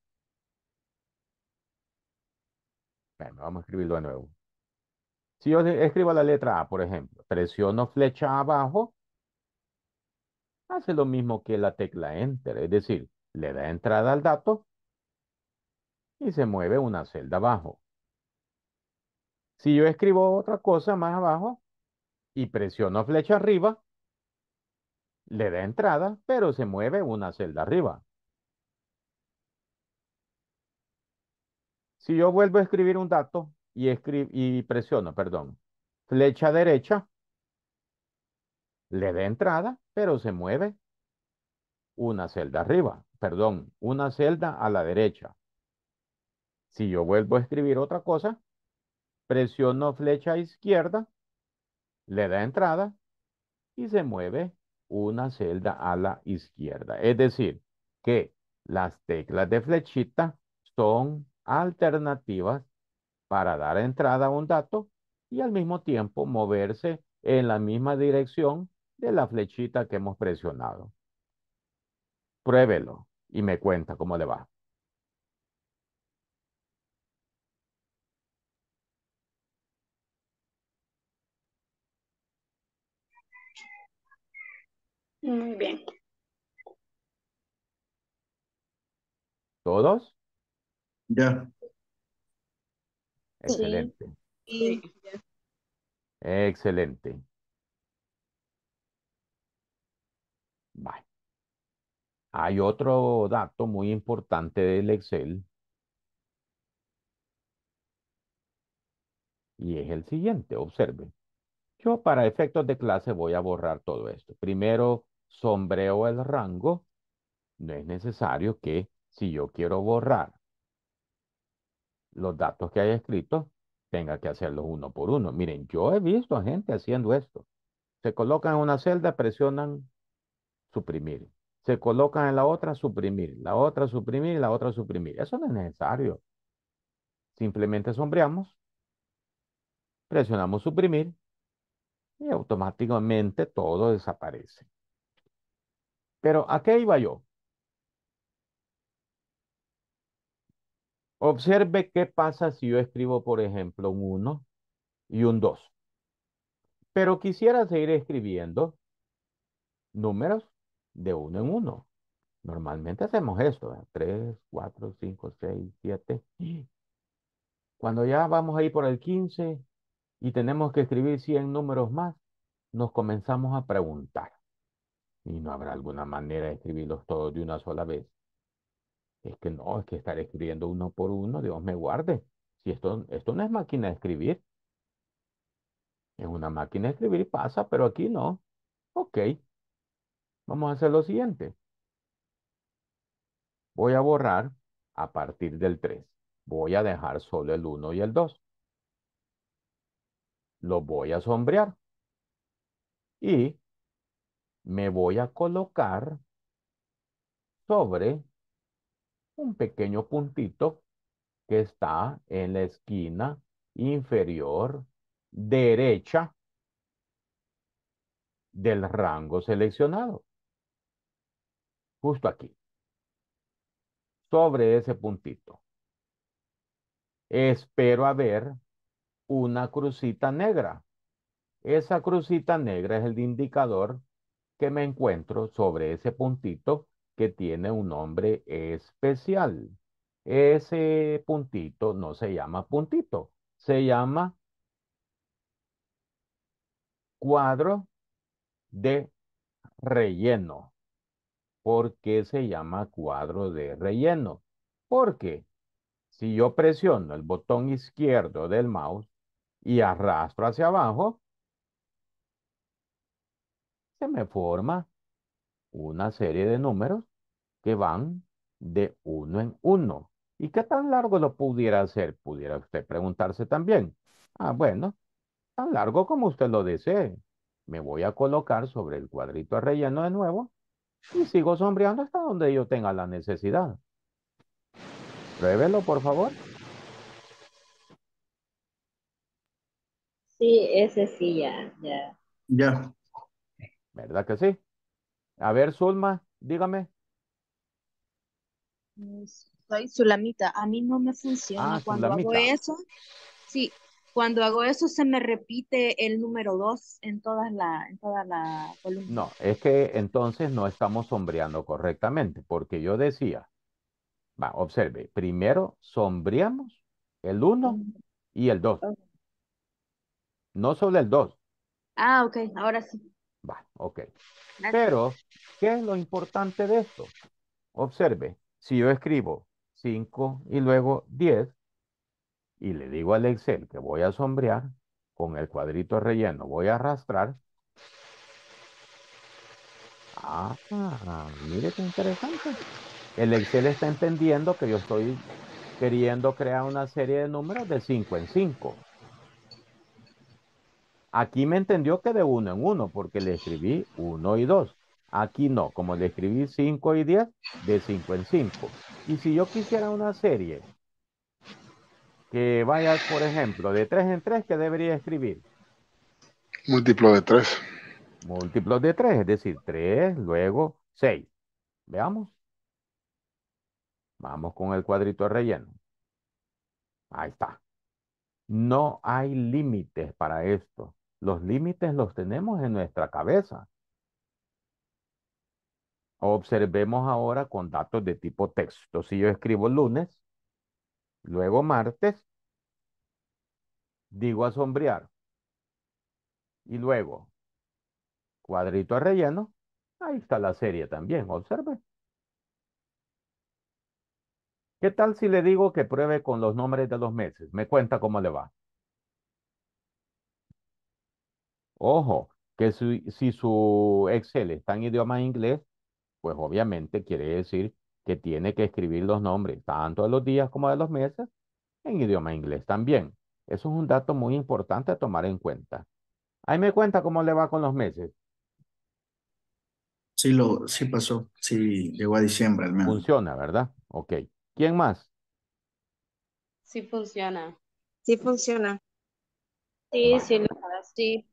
vamos a escribirlo de nuevo. Si yo escribo la letra A, por ejemplo, presiono flecha abajo, hace lo mismo que la tecla Enter, es decir, le da entrada al dato y se mueve una celda abajo. Si yo escribo otra cosa más abajo y presiono flecha arriba, le da entrada, pero se mueve una celda arriba. Si yo vuelvo a escribir un dato y, y presiono, perdón, flecha derecha, le da entrada, pero se mueve una celda arriba, perdón, una celda a la derecha. Si yo vuelvo a escribir otra cosa, presiono flecha izquierda, le da entrada y se mueve una celda a la izquierda. Es decir, que las teclas de flechita son alternativas para dar entrada a un dato y al mismo tiempo moverse en la misma dirección de la flechita que hemos presionado. Pruébelo y me cuenta cómo le va. Muy bien. ¿Todos? Ya. Excelente. Excelente. Hay otro dato muy importante del Excel. Y es el siguiente, observe. Yo para efectos de clase voy a borrar todo esto. Primero, sombreo el rango. No es necesario que si yo quiero borrar los datos que haya escrito tenga que hacerlos uno por uno. Miren, yo he visto a gente haciendo esto. Se colocan en una celda, presionan suprimir. Se colocan en la otra, suprimir. La otra, suprimir. La otra, suprimir. Eso no es necesario. Simplemente sombreamos, presionamos suprimir y automáticamente todo desaparece. Pero ¿a qué iba yo? Observe qué pasa si yo escribo, por ejemplo, un 1 y un 2. Pero quisiera seguir escribiendo números de uno en uno. Normalmente hacemos esto, 3, 4, 5, 6, 7. Cuando ya vamos ahí por el 15 y tenemos que escribir 100 números más, nos comenzamos a preguntar. ¿Y no habrá alguna manera de escribirlos todos de una sola vez? es que no, es que estar escribiendo uno por uno, Dios me guarde. Si esto, esto no es máquina de escribir. Es una máquina de escribir pasa, pero aquí no. Ok. Vamos a hacer lo siguiente. Voy a borrar a partir del 3. Voy a dejar solo el 1 y el 2. Lo voy a sombrear. Y me voy a colocar sobre un pequeño puntito que está en la esquina inferior derecha del rango seleccionado. Justo aquí. Sobre ese puntito. Espero haber una crucita negra. Esa crucita negra es el indicador que me encuentro sobre ese puntito que tiene un nombre especial. Ese puntito no se llama puntito, se llama cuadro de relleno. ¿Por qué se llama cuadro de relleno? Porque si yo presiono el botón izquierdo del mouse y arrastro hacia abajo, se me forma una serie de números que van de uno en uno. ¿Y qué tan largo lo pudiera hacer? Pudiera usted preguntarse también. Ah, bueno, tan largo como usted lo desee. Me voy a colocar sobre el cuadrito relleno de nuevo y sigo sombreando hasta donde yo tenga la necesidad. Pruébelo, por favor. Sí, ese sí, ya, ya. Ya. ¿Verdad que sí? A ver, Zulma, dígame. Soy sulamita. A mí no me funciona. Ah, cuando hago eso, sí, cuando hago eso se me repite el número 2 en todas en toda la columna. No, es que entonces no estamos sombreando correctamente, porque yo decía, va, observe, primero sombreamos el 1 y el 2. No solo el 2. Ah, ok, ahora sí. Va, ok. Pero, ¿qué es lo importante de esto? Observe, si yo escribo 5 y luego 10 y le digo al Excel que voy a sombrear, con el cuadrito relleno voy a arrastrar. Ah, mire qué interesante. El Excel está entendiendo que yo estoy queriendo crear una serie de números de 5 en 5. Aquí me entendió que de 1 en 1, porque le escribí 1 y 2. Aquí no, como le escribí 5 y 10, de 5 en 5. Y si yo quisiera una serie que vaya, por ejemplo, de 3 en 3, ¿qué debería escribir? Múltiplo de 3. Múltiplo de 3, es decir, 3, luego 6. Veamos. Vamos con el cuadrito relleno. Ahí está. No hay límites para esto. Los límites los tenemos en nuestra cabeza. Observemos ahora con datos de tipo texto. Si yo escribo lunes, luego martes, digo sombrear Y luego, cuadrito a relleno, ahí está la serie también, observe. ¿Qué tal si le digo que pruebe con los nombres de los meses? Me cuenta cómo le va. Ojo, que si, si su Excel está en idioma inglés, pues obviamente quiere decir que tiene que escribir los nombres, tanto de los días como de los meses, en idioma inglés también. Eso es un dato muy importante a tomar en cuenta. Ahí me cuenta cómo le va con los meses. Sí, lo, sí pasó, sí llegó a diciembre al Funciona, ¿verdad? Ok. ¿Quién más? Sí funciona. Sí funciona. Sí, sí, sí.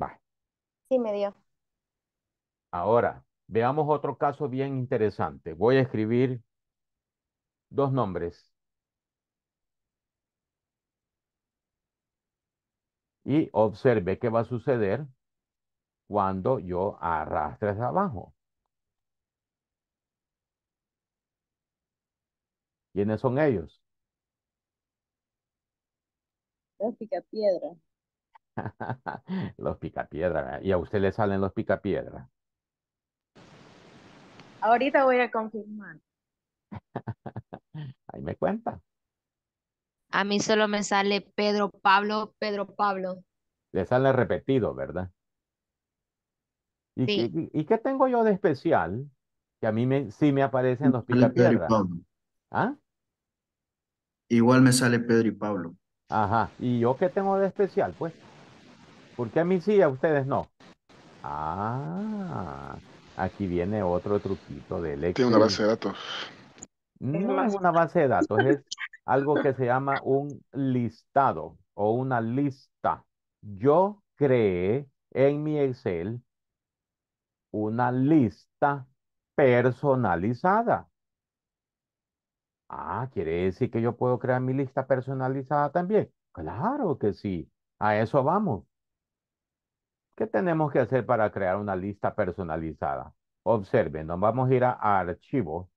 Va. Sí me dio. Ahora, veamos otro caso bien interesante. Voy a escribir dos nombres. Y observe qué va a suceder cuando yo arrastre abajo. ¿Quiénes son ellos? Los picapiedra. los picapiedra. ¿Y a usted le salen los picapiedra. Ahorita voy a confirmar. Ahí me cuenta. A mí solo me sale Pedro Pablo, Pedro Pablo. Le sale repetido, ¿verdad? ¿Y, qué, y, qué tengo yo de especial? Que a mí me, sí me aparecen los pica piedra. ¿Ah? Igual me sale Pedro y Pablo. Ajá. ¿Y yo qué tengo de especial, pues? ¿Por qué a mí sí, y a ustedes no. Ah. Aquí viene otro truquito de Excel. Tiene una base de datos. No es una base de datos, es algo que se llama un listado o una lista. Yo creé en mi Excel una lista personalizada. Ah, quiere decir que yo puedo crear mi lista personalizada también. Claro que sí, a eso vamos. ¿Qué tenemos que hacer para crear una lista personalizada? Observen, nos vamos a ir a archivo,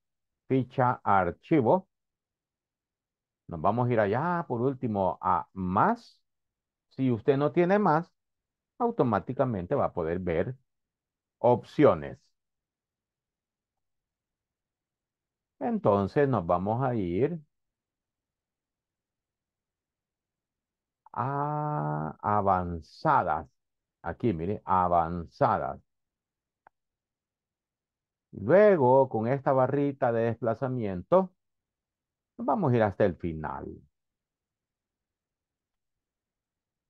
ficha archivo. Nos vamos a ir allá, por último, a más. Si usted no tiene más, automáticamente va a poder ver opciones. Entonces nos vamos a ir a avanzadas. Aquí, mire, avanzadas. Luego, con esta barrita de desplazamiento, vamos a ir hasta el final.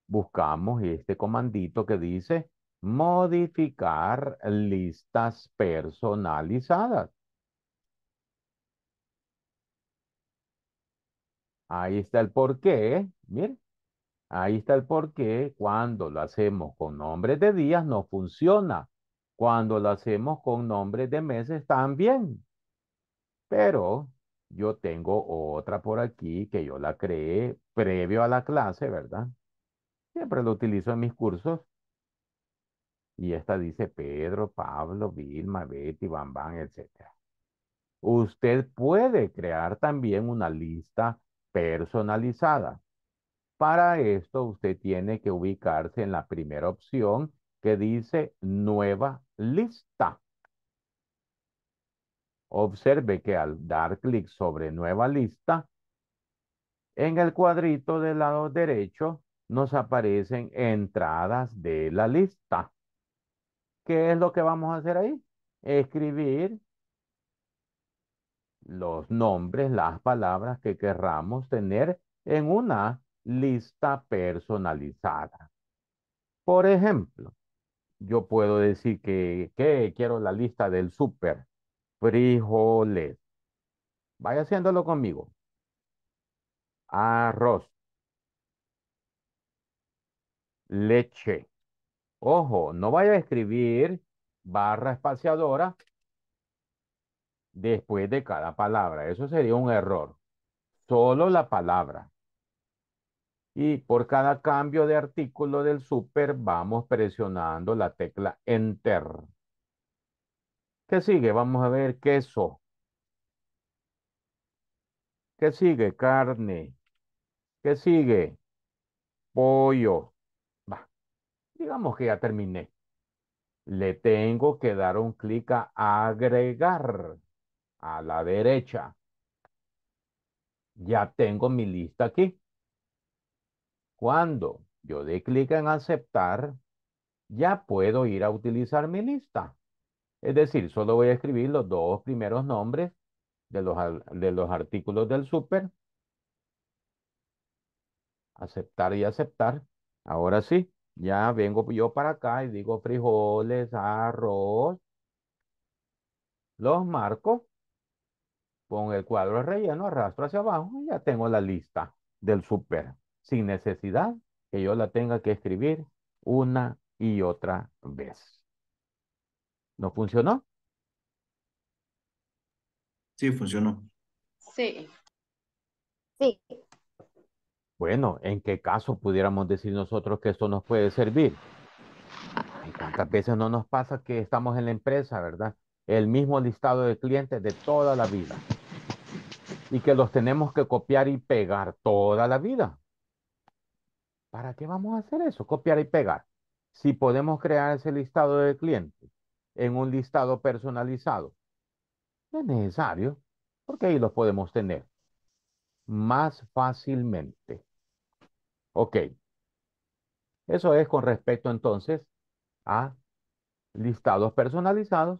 Buscamos este comandito que dice modificar listas personalizadas. Ahí está el porqué, qué. Ahí está el por qué Cuando lo hacemos con nombres de días no funciona. Cuando lo hacemos con nombres de meses también. Pero yo tengo otra por aquí que yo la creé previo a la clase, ¿verdad? Siempre lo utilizo en mis cursos. Y esta dice Pedro, Pablo, Vilma, Betty, Bambán, etc. Usted puede crear también una lista personalizada. Para esto usted tiene que ubicarse en la primera opción que dice nueva lista. Observe que al dar clic sobre nueva lista, en el cuadrito del lado derecho nos aparecen entradas de la lista. ¿Qué es lo que vamos a hacer ahí? Escribir los nombres, las palabras que querramos tener en una lista personalizada. Por ejemplo, yo puedo decir que, quiero la lista del súper, frijoles. Vaya haciéndolo conmigo. Arroz. Leche. Ojo, no vaya a escribir barra espaciadora después de cada palabra. Eso sería un error. Solo la palabra y por cada cambio de artículo del super vamos presionando la tecla Enter. ¿Qué sigue? Vamos a ver queso. ¿Qué sigue? Carne. ¿Qué sigue? Pollo. va digamos que ya terminé. Le tengo que dar un clic a agregar a la derecha. Ya tengo mi lista aquí. Cuando yo dé clic en aceptar, ya puedo ir a utilizar mi lista. Es decir, solo voy a escribir los dos primeros nombres de los, de los artículos del súper. Aceptar y aceptar. Ahora sí, ya vengo yo para acá y digo frijoles, arroz. Los marco. pongo el cuadro relleno arrastro hacia abajo y ya tengo la lista del súper sin necesidad que yo la tenga que escribir una y otra vez. ¿No funcionó? Sí, funcionó. Sí. Sí. Bueno, ¿en qué caso pudiéramos decir nosotros que esto nos puede servir? ¿Cuántas veces no nos pasa que estamos en la empresa, ¿verdad? El mismo listado de clientes de toda la vida. Y que los tenemos que copiar y pegar toda la vida. ¿Para qué vamos a hacer eso? Copiar y pegar. Si podemos crear ese listado de clientes en un listado personalizado, es necesario, porque ahí los podemos tener más fácilmente. Ok. Eso es con respecto entonces a listados personalizados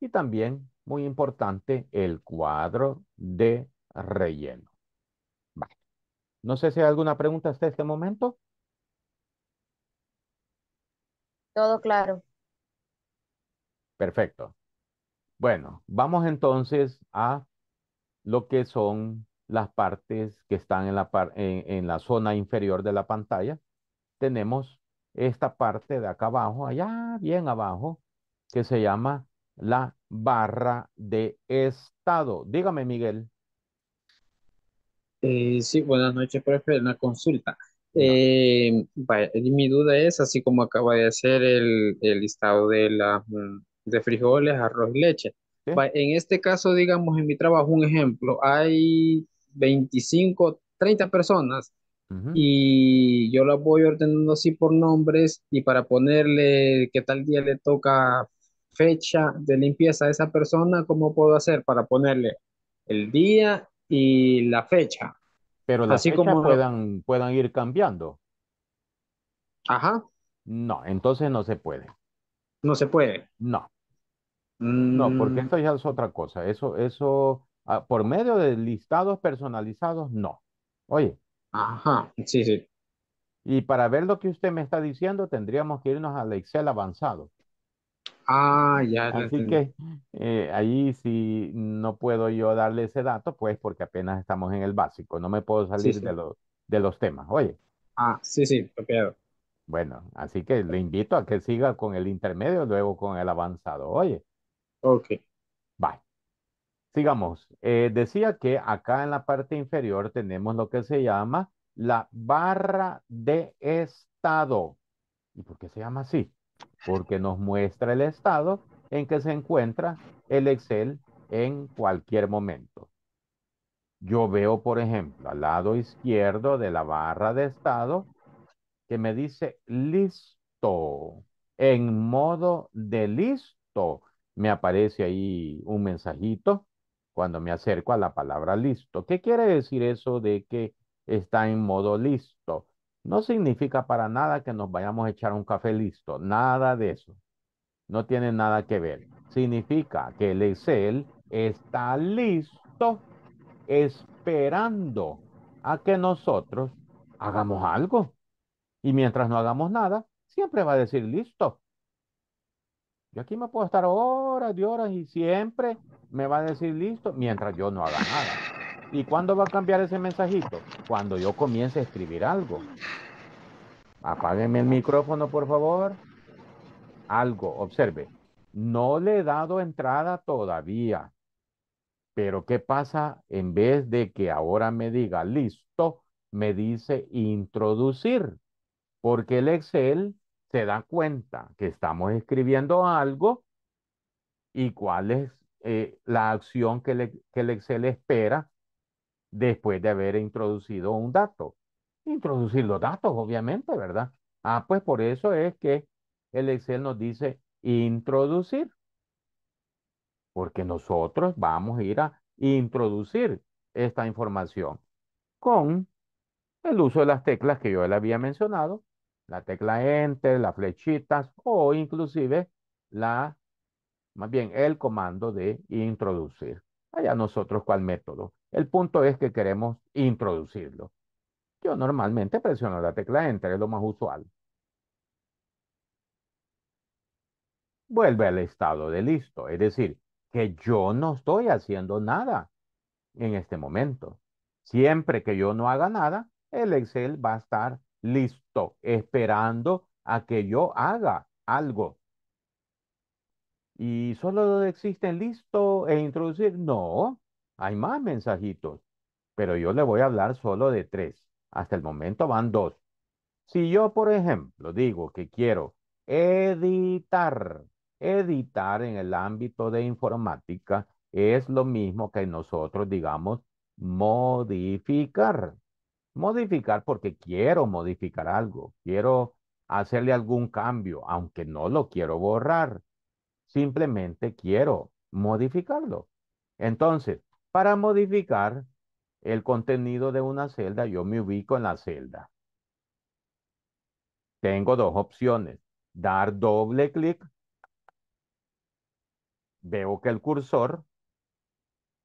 y también, muy importante, el cuadro de relleno. No sé si hay alguna pregunta hasta este momento. Todo claro. Perfecto. Bueno, vamos entonces a lo que son las partes que están en la, la zona inferior de la pantalla. Tenemos esta parte de acá abajo, allá bien abajo, que se llama la barra de estado. Dígame, Miguel. Eh, sí, buenas noches, profe. Una consulta. Eh, mi duda es, así como acaba de hacer el, el listado de, la, mm, de frijoles, arroz y leche. en este caso, digamos, en mi trabajo, un ejemplo, hay 25, 30 personas y yo las voy ordenando así por nombres y para ponerle qué tal día le toca fecha de limpieza a esa persona, ¿cómo puedo hacer para ponerle el día y la fecha? pero las Así como puedan, puedan ir cambiando. Ajá. No, entonces no se puede. No se puede. No. No, porque mm. esto ya es otra cosa. Eso, eso, ah, por medio de listados personalizados, no. Oye. Ajá, sí, sí. Y para ver lo que usted me está diciendo, tendríamos que irnos al Excel avanzado. Ah, ya. Así que eh, ahí sí no puedo yo darle ese dato, pues porque apenas estamos en el básico, no me puedo salir De, de los temas, oye. Ah, sí, sí, copiado. Bueno, así que le invito a que siga con el intermedio, luego con el avanzado, oye. Ok. Bye. Sigamos. Eh, decía que acá en la parte inferior tenemos lo que se llama la barra de estado. ¿Y por qué se llama así? porque nos muestra el estado en que se encuentra el Excel en cualquier momento. Yo veo, por ejemplo, al lado izquierdo de la barra de estado que me dice listo. En modo de listo me aparece ahí un mensajito cuando me acerco a la palabra listo. ¿Qué quiere decir eso de que está en modo listo? No significa para nada que nos vayamos a echar un café listo, nada de eso. No tiene nada que ver. Significa que el Excel está listo esperando a que nosotros hagamos algo. Y mientras no hagamos nada, siempre va a decir listo. Yo aquí me puedo estar horas y horas y siempre me va a decir listo mientras yo no haga nada. ¿Y cuándo va a cambiar ese mensajito? Cuando yo comience a escribir algo. Apágueme el micrófono, por favor. Algo, observe. No le he dado entrada todavía. Pero ¿qué pasa? En vez de que ahora me diga listo, me dice introducir. Porque el Excel se da cuenta que estamos escribiendo algo y cuál es eh, la acción que el Excel espera después de haber introducido un dato. Introducir los datos, obviamente, ¿verdad? Ah, pues por eso es que el Excel nos dice introducir. Porque nosotros vamos a ir a introducir esta información con el uso de las teclas que yo le había mencionado, la tecla Enter, las flechitas o inclusive la, más bien el comando de introducir. Allá nosotros cuál método. El punto es que queremos introducirlo. Yo normalmente presiono la tecla Enter, es lo más usual. Vuelve al estado de listo, es decir, que yo no estoy haciendo nada en este momento. Siempre que yo no haga nada, el Excel va a estar listo, esperando a que yo haga algo. ¿Y solo existen listo e introducir? No, hay más mensajitos, pero yo le voy a hablar solo de tres. Hasta el momento van dos. Si yo, por ejemplo, digo que quiero editar, editar en el ámbito de informática es lo mismo que nosotros digamos modificar. Modificar porque quiero modificar algo, quiero hacerle algún cambio, aunque no lo quiero borrar. Simplemente quiero modificarlo. Entonces, para modificar el contenido de una celda, yo me ubico en la celda. Tengo dos opciones. Dar doble clic. Veo que el cursor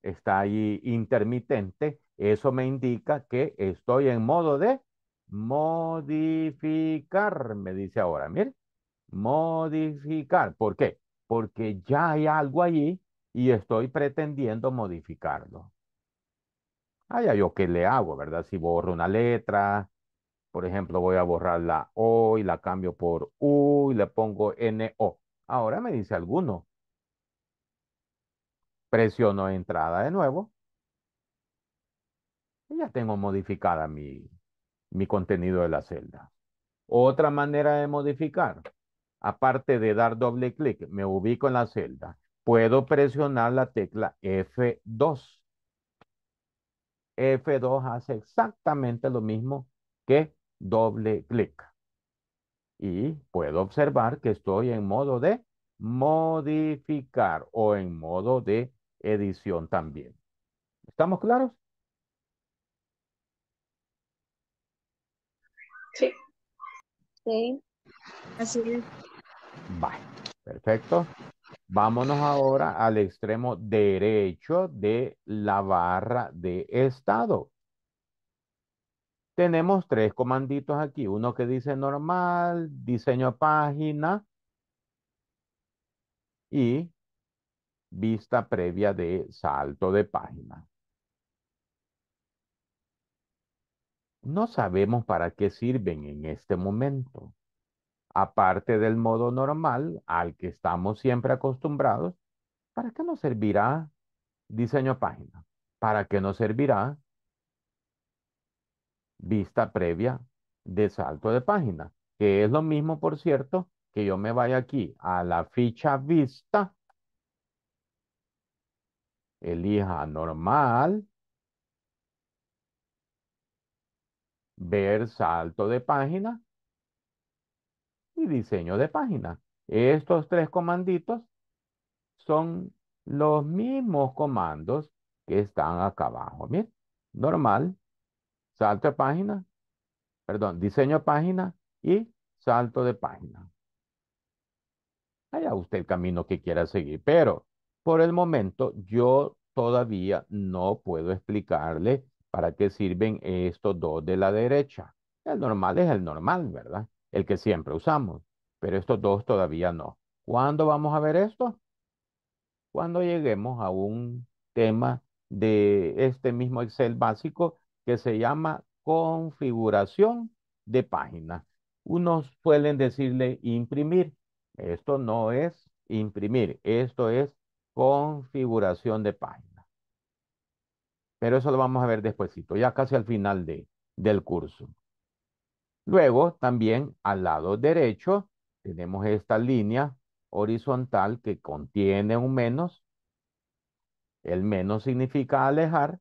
está ahí intermitente. Eso me indica que estoy en modo de modificar, me dice ahora. Miren, modificar. ¿Por qué? Porque ya hay algo allí y estoy pretendiendo modificarlo. Ah, ya yo qué le hago, ¿verdad? Si borro una letra, por ejemplo, voy a borrar la O y la cambio por U y le pongo NO. Ahora me dice alguno. Presiono entrada de nuevo. Y ya tengo modificada mi, mi contenido de la celda. Otra manera de modificar, aparte de dar doble clic, me ubico en la celda puedo presionar la tecla F2. F2 hace exactamente lo mismo que doble clic. Y puedo observar que estoy en modo de modificar o en modo de edición también. ¿Estamos claros? Sí. Sí. Así es. Perfecto. Vámonos ahora al extremo derecho de la barra de estado. Tenemos tres comanditos aquí. Uno que dice normal, diseño página y vista previa de salto de página. No sabemos para qué sirven en este momento aparte del modo normal al que estamos siempre acostumbrados, ¿para qué nos servirá diseño página? ¿Para qué nos servirá vista previa de salto de página? Que es lo mismo, por cierto, que yo me vaya aquí a la ficha vista, elija normal, ver salto de página y diseño de página. Estos tres comanditos son los mismos comandos que están acá abajo. Bien, normal, salto de página, perdón, diseño de página y salto de página. Allá usted el camino que quiera seguir, pero por el momento yo todavía no puedo explicarle para qué sirven estos dos de la derecha. El normal es el normal, ¿verdad? el que siempre usamos, pero estos dos todavía no. ¿Cuándo vamos a ver esto? Cuando lleguemos a un tema de este mismo Excel básico que se llama configuración de página. Unos suelen decirle imprimir. Esto no es imprimir, esto es configuración de página. Pero eso lo vamos a ver despuesito, ya casi al final de, del curso. Luego, también al lado derecho, tenemos esta línea horizontal que contiene un menos. El menos significa alejar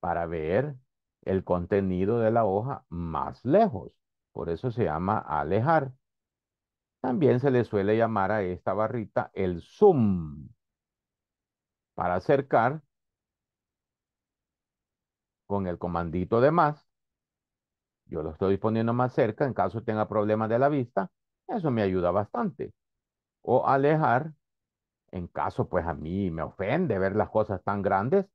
para ver el contenido de la hoja más lejos. Por eso se llama alejar. También se le suele llamar a esta barrita el zoom. Para acercar con el comandito de más yo lo estoy poniendo más cerca en caso tenga problemas de la vista. Eso me ayuda bastante. O alejar, en caso pues a mí me ofende ver las cosas tan grandes,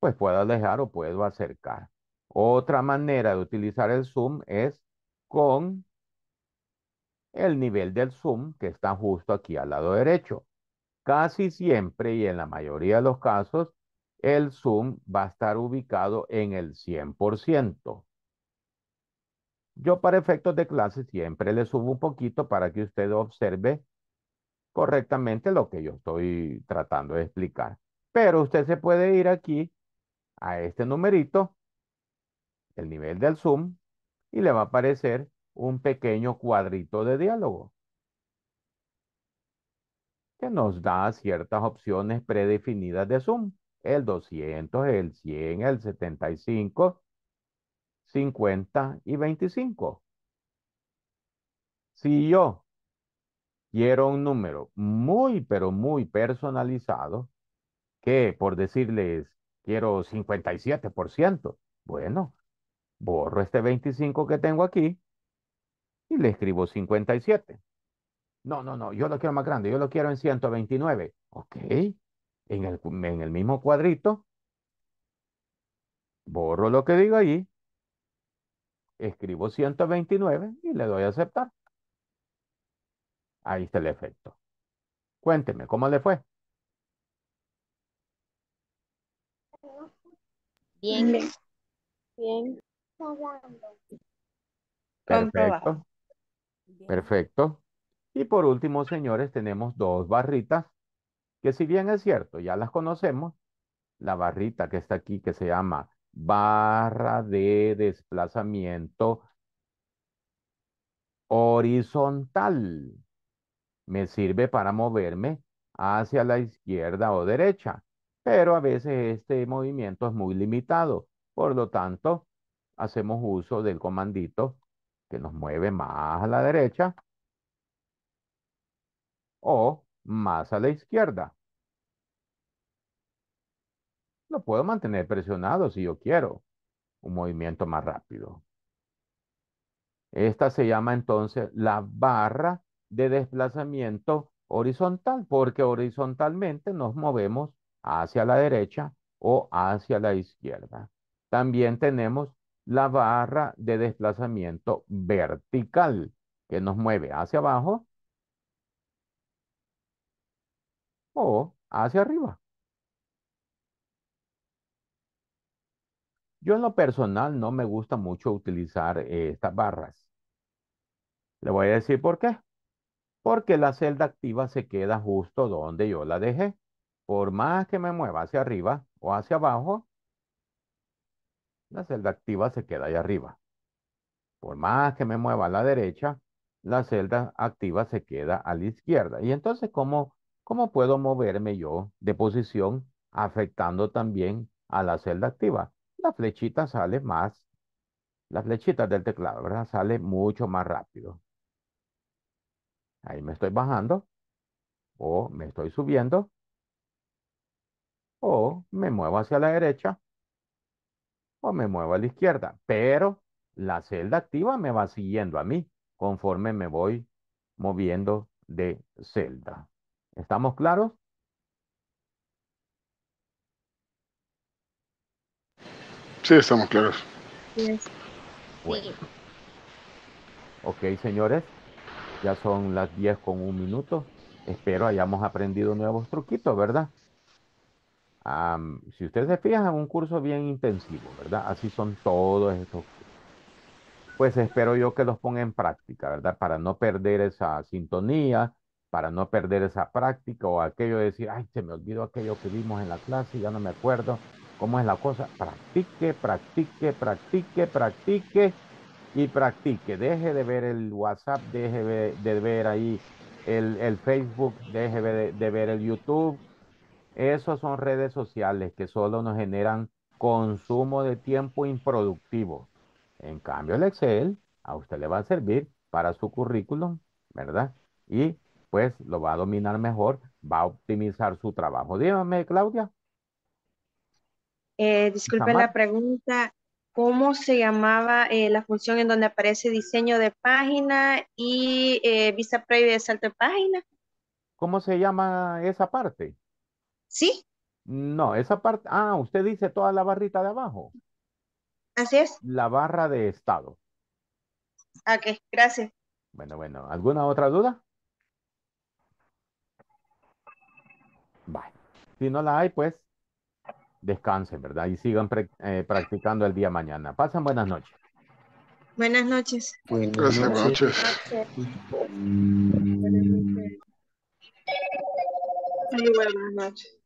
pues puedo alejar o puedo acercar. Otra manera de utilizar el zoom es con el nivel del zoom que está justo aquí al lado derecho. Casi siempre y en la mayoría de los casos, el zoom va a estar ubicado en el 100%. Yo para efectos de clase siempre le subo un poquito para que usted observe correctamente lo que yo estoy tratando de explicar. Pero usted se puede ir aquí a este numerito, el nivel del zoom, y le va a aparecer un pequeño cuadrito de diálogo que nos da ciertas opciones predefinidas de Zoom. El 200, el 100, el 75 50 y 25. Si yo quiero un número muy, pero muy personalizado, que por decirles quiero 57%, bueno, borro este 25 que tengo aquí y le escribo 57. No, no, no, yo lo quiero más grande, yo lo quiero en 129. Ok, en el, en el mismo cuadrito, borro lo que digo ahí escribo 129 y le doy a aceptar. Ahí está el efecto. Cuénteme, ¿cómo le fue? Bien. Bien. Perfecto. Perfecto. Y por último, señores, tenemos dos barritas que si bien es cierto, ya las conocemos, la barrita que está aquí que se llama barra de desplazamiento horizontal. Me sirve para moverme hacia la izquierda o derecha, pero a veces este movimiento es muy limitado. Por lo tanto, hacemos uso del comandito que nos mueve más a la derecha o más a la izquierda puedo mantener presionado si yo quiero. Un movimiento más rápido. Esta se llama entonces la barra de desplazamiento horizontal, porque horizontalmente nos movemos hacia la derecha o hacia la izquierda. También tenemos la barra de desplazamiento vertical, que nos mueve hacia abajo o hacia arriba. Yo en lo personal no me gusta mucho utilizar eh, estas barras. Le voy a decir por qué. Porque la celda activa se queda justo donde yo la dejé. Por más que me mueva hacia arriba o hacia abajo, la celda activa se queda ahí arriba. Por más que me mueva a la derecha, la celda activa se queda a la izquierda. Y entonces, ¿cómo, cómo puedo moverme yo de posición afectando también a la celda activa? la flechita sale más, la flechita del teclado, Sale mucho más rápido. Ahí me estoy bajando o me estoy subiendo o me muevo hacia la derecha o me muevo a la izquierda, pero la celda activa me va siguiendo a mí conforme me voy moviendo de celda. ¿Estamos claros? Sí, estamos claros. Sí. Bueno. Ok, señores, ya son las 10 con un minuto. Espero hayamos aprendido nuevos truquitos, ¿verdad? si ustedes se fijan, un curso bien intensivo, ¿verdad? Así son todos estos. Pues espero yo que los ponga en práctica, ¿verdad? Para no perder esa sintonía, para no perder esa práctica o aquello de decir, ay, se me olvidó aquello que vimos en la clase, ya no me acuerdo. ¿Cómo es la cosa? Practique, practique, practique, practique y practique. Deje de ver el WhatsApp, deje de, ver ahí el, Facebook, deje de, de, ver el YouTube. Esas son redes sociales que solo nos generan consumo de tiempo improductivo. En cambio, el Excel a usted le va a servir para su currículum, ¿verdad? Y pues lo va a dominar mejor, va a optimizar su trabajo. Dígame, Claudia. Eh, disculpe la pregunta, ¿cómo se llamaba eh, la función en donde aparece diseño de página y eh, vista previa de salto de página? ¿Cómo se llama esa parte? Sí. No, esa parte, ah, usted dice toda la barrita de abajo. Así es. La barra de estado. Ok, gracias. Bueno, bueno, ¿alguna otra duda? Si no la hay, pues descansen, ¿verdad? Y sigan eh, practicando el día mañana. Pasan buenas noches. Buenas noches. Buenas buenas noches.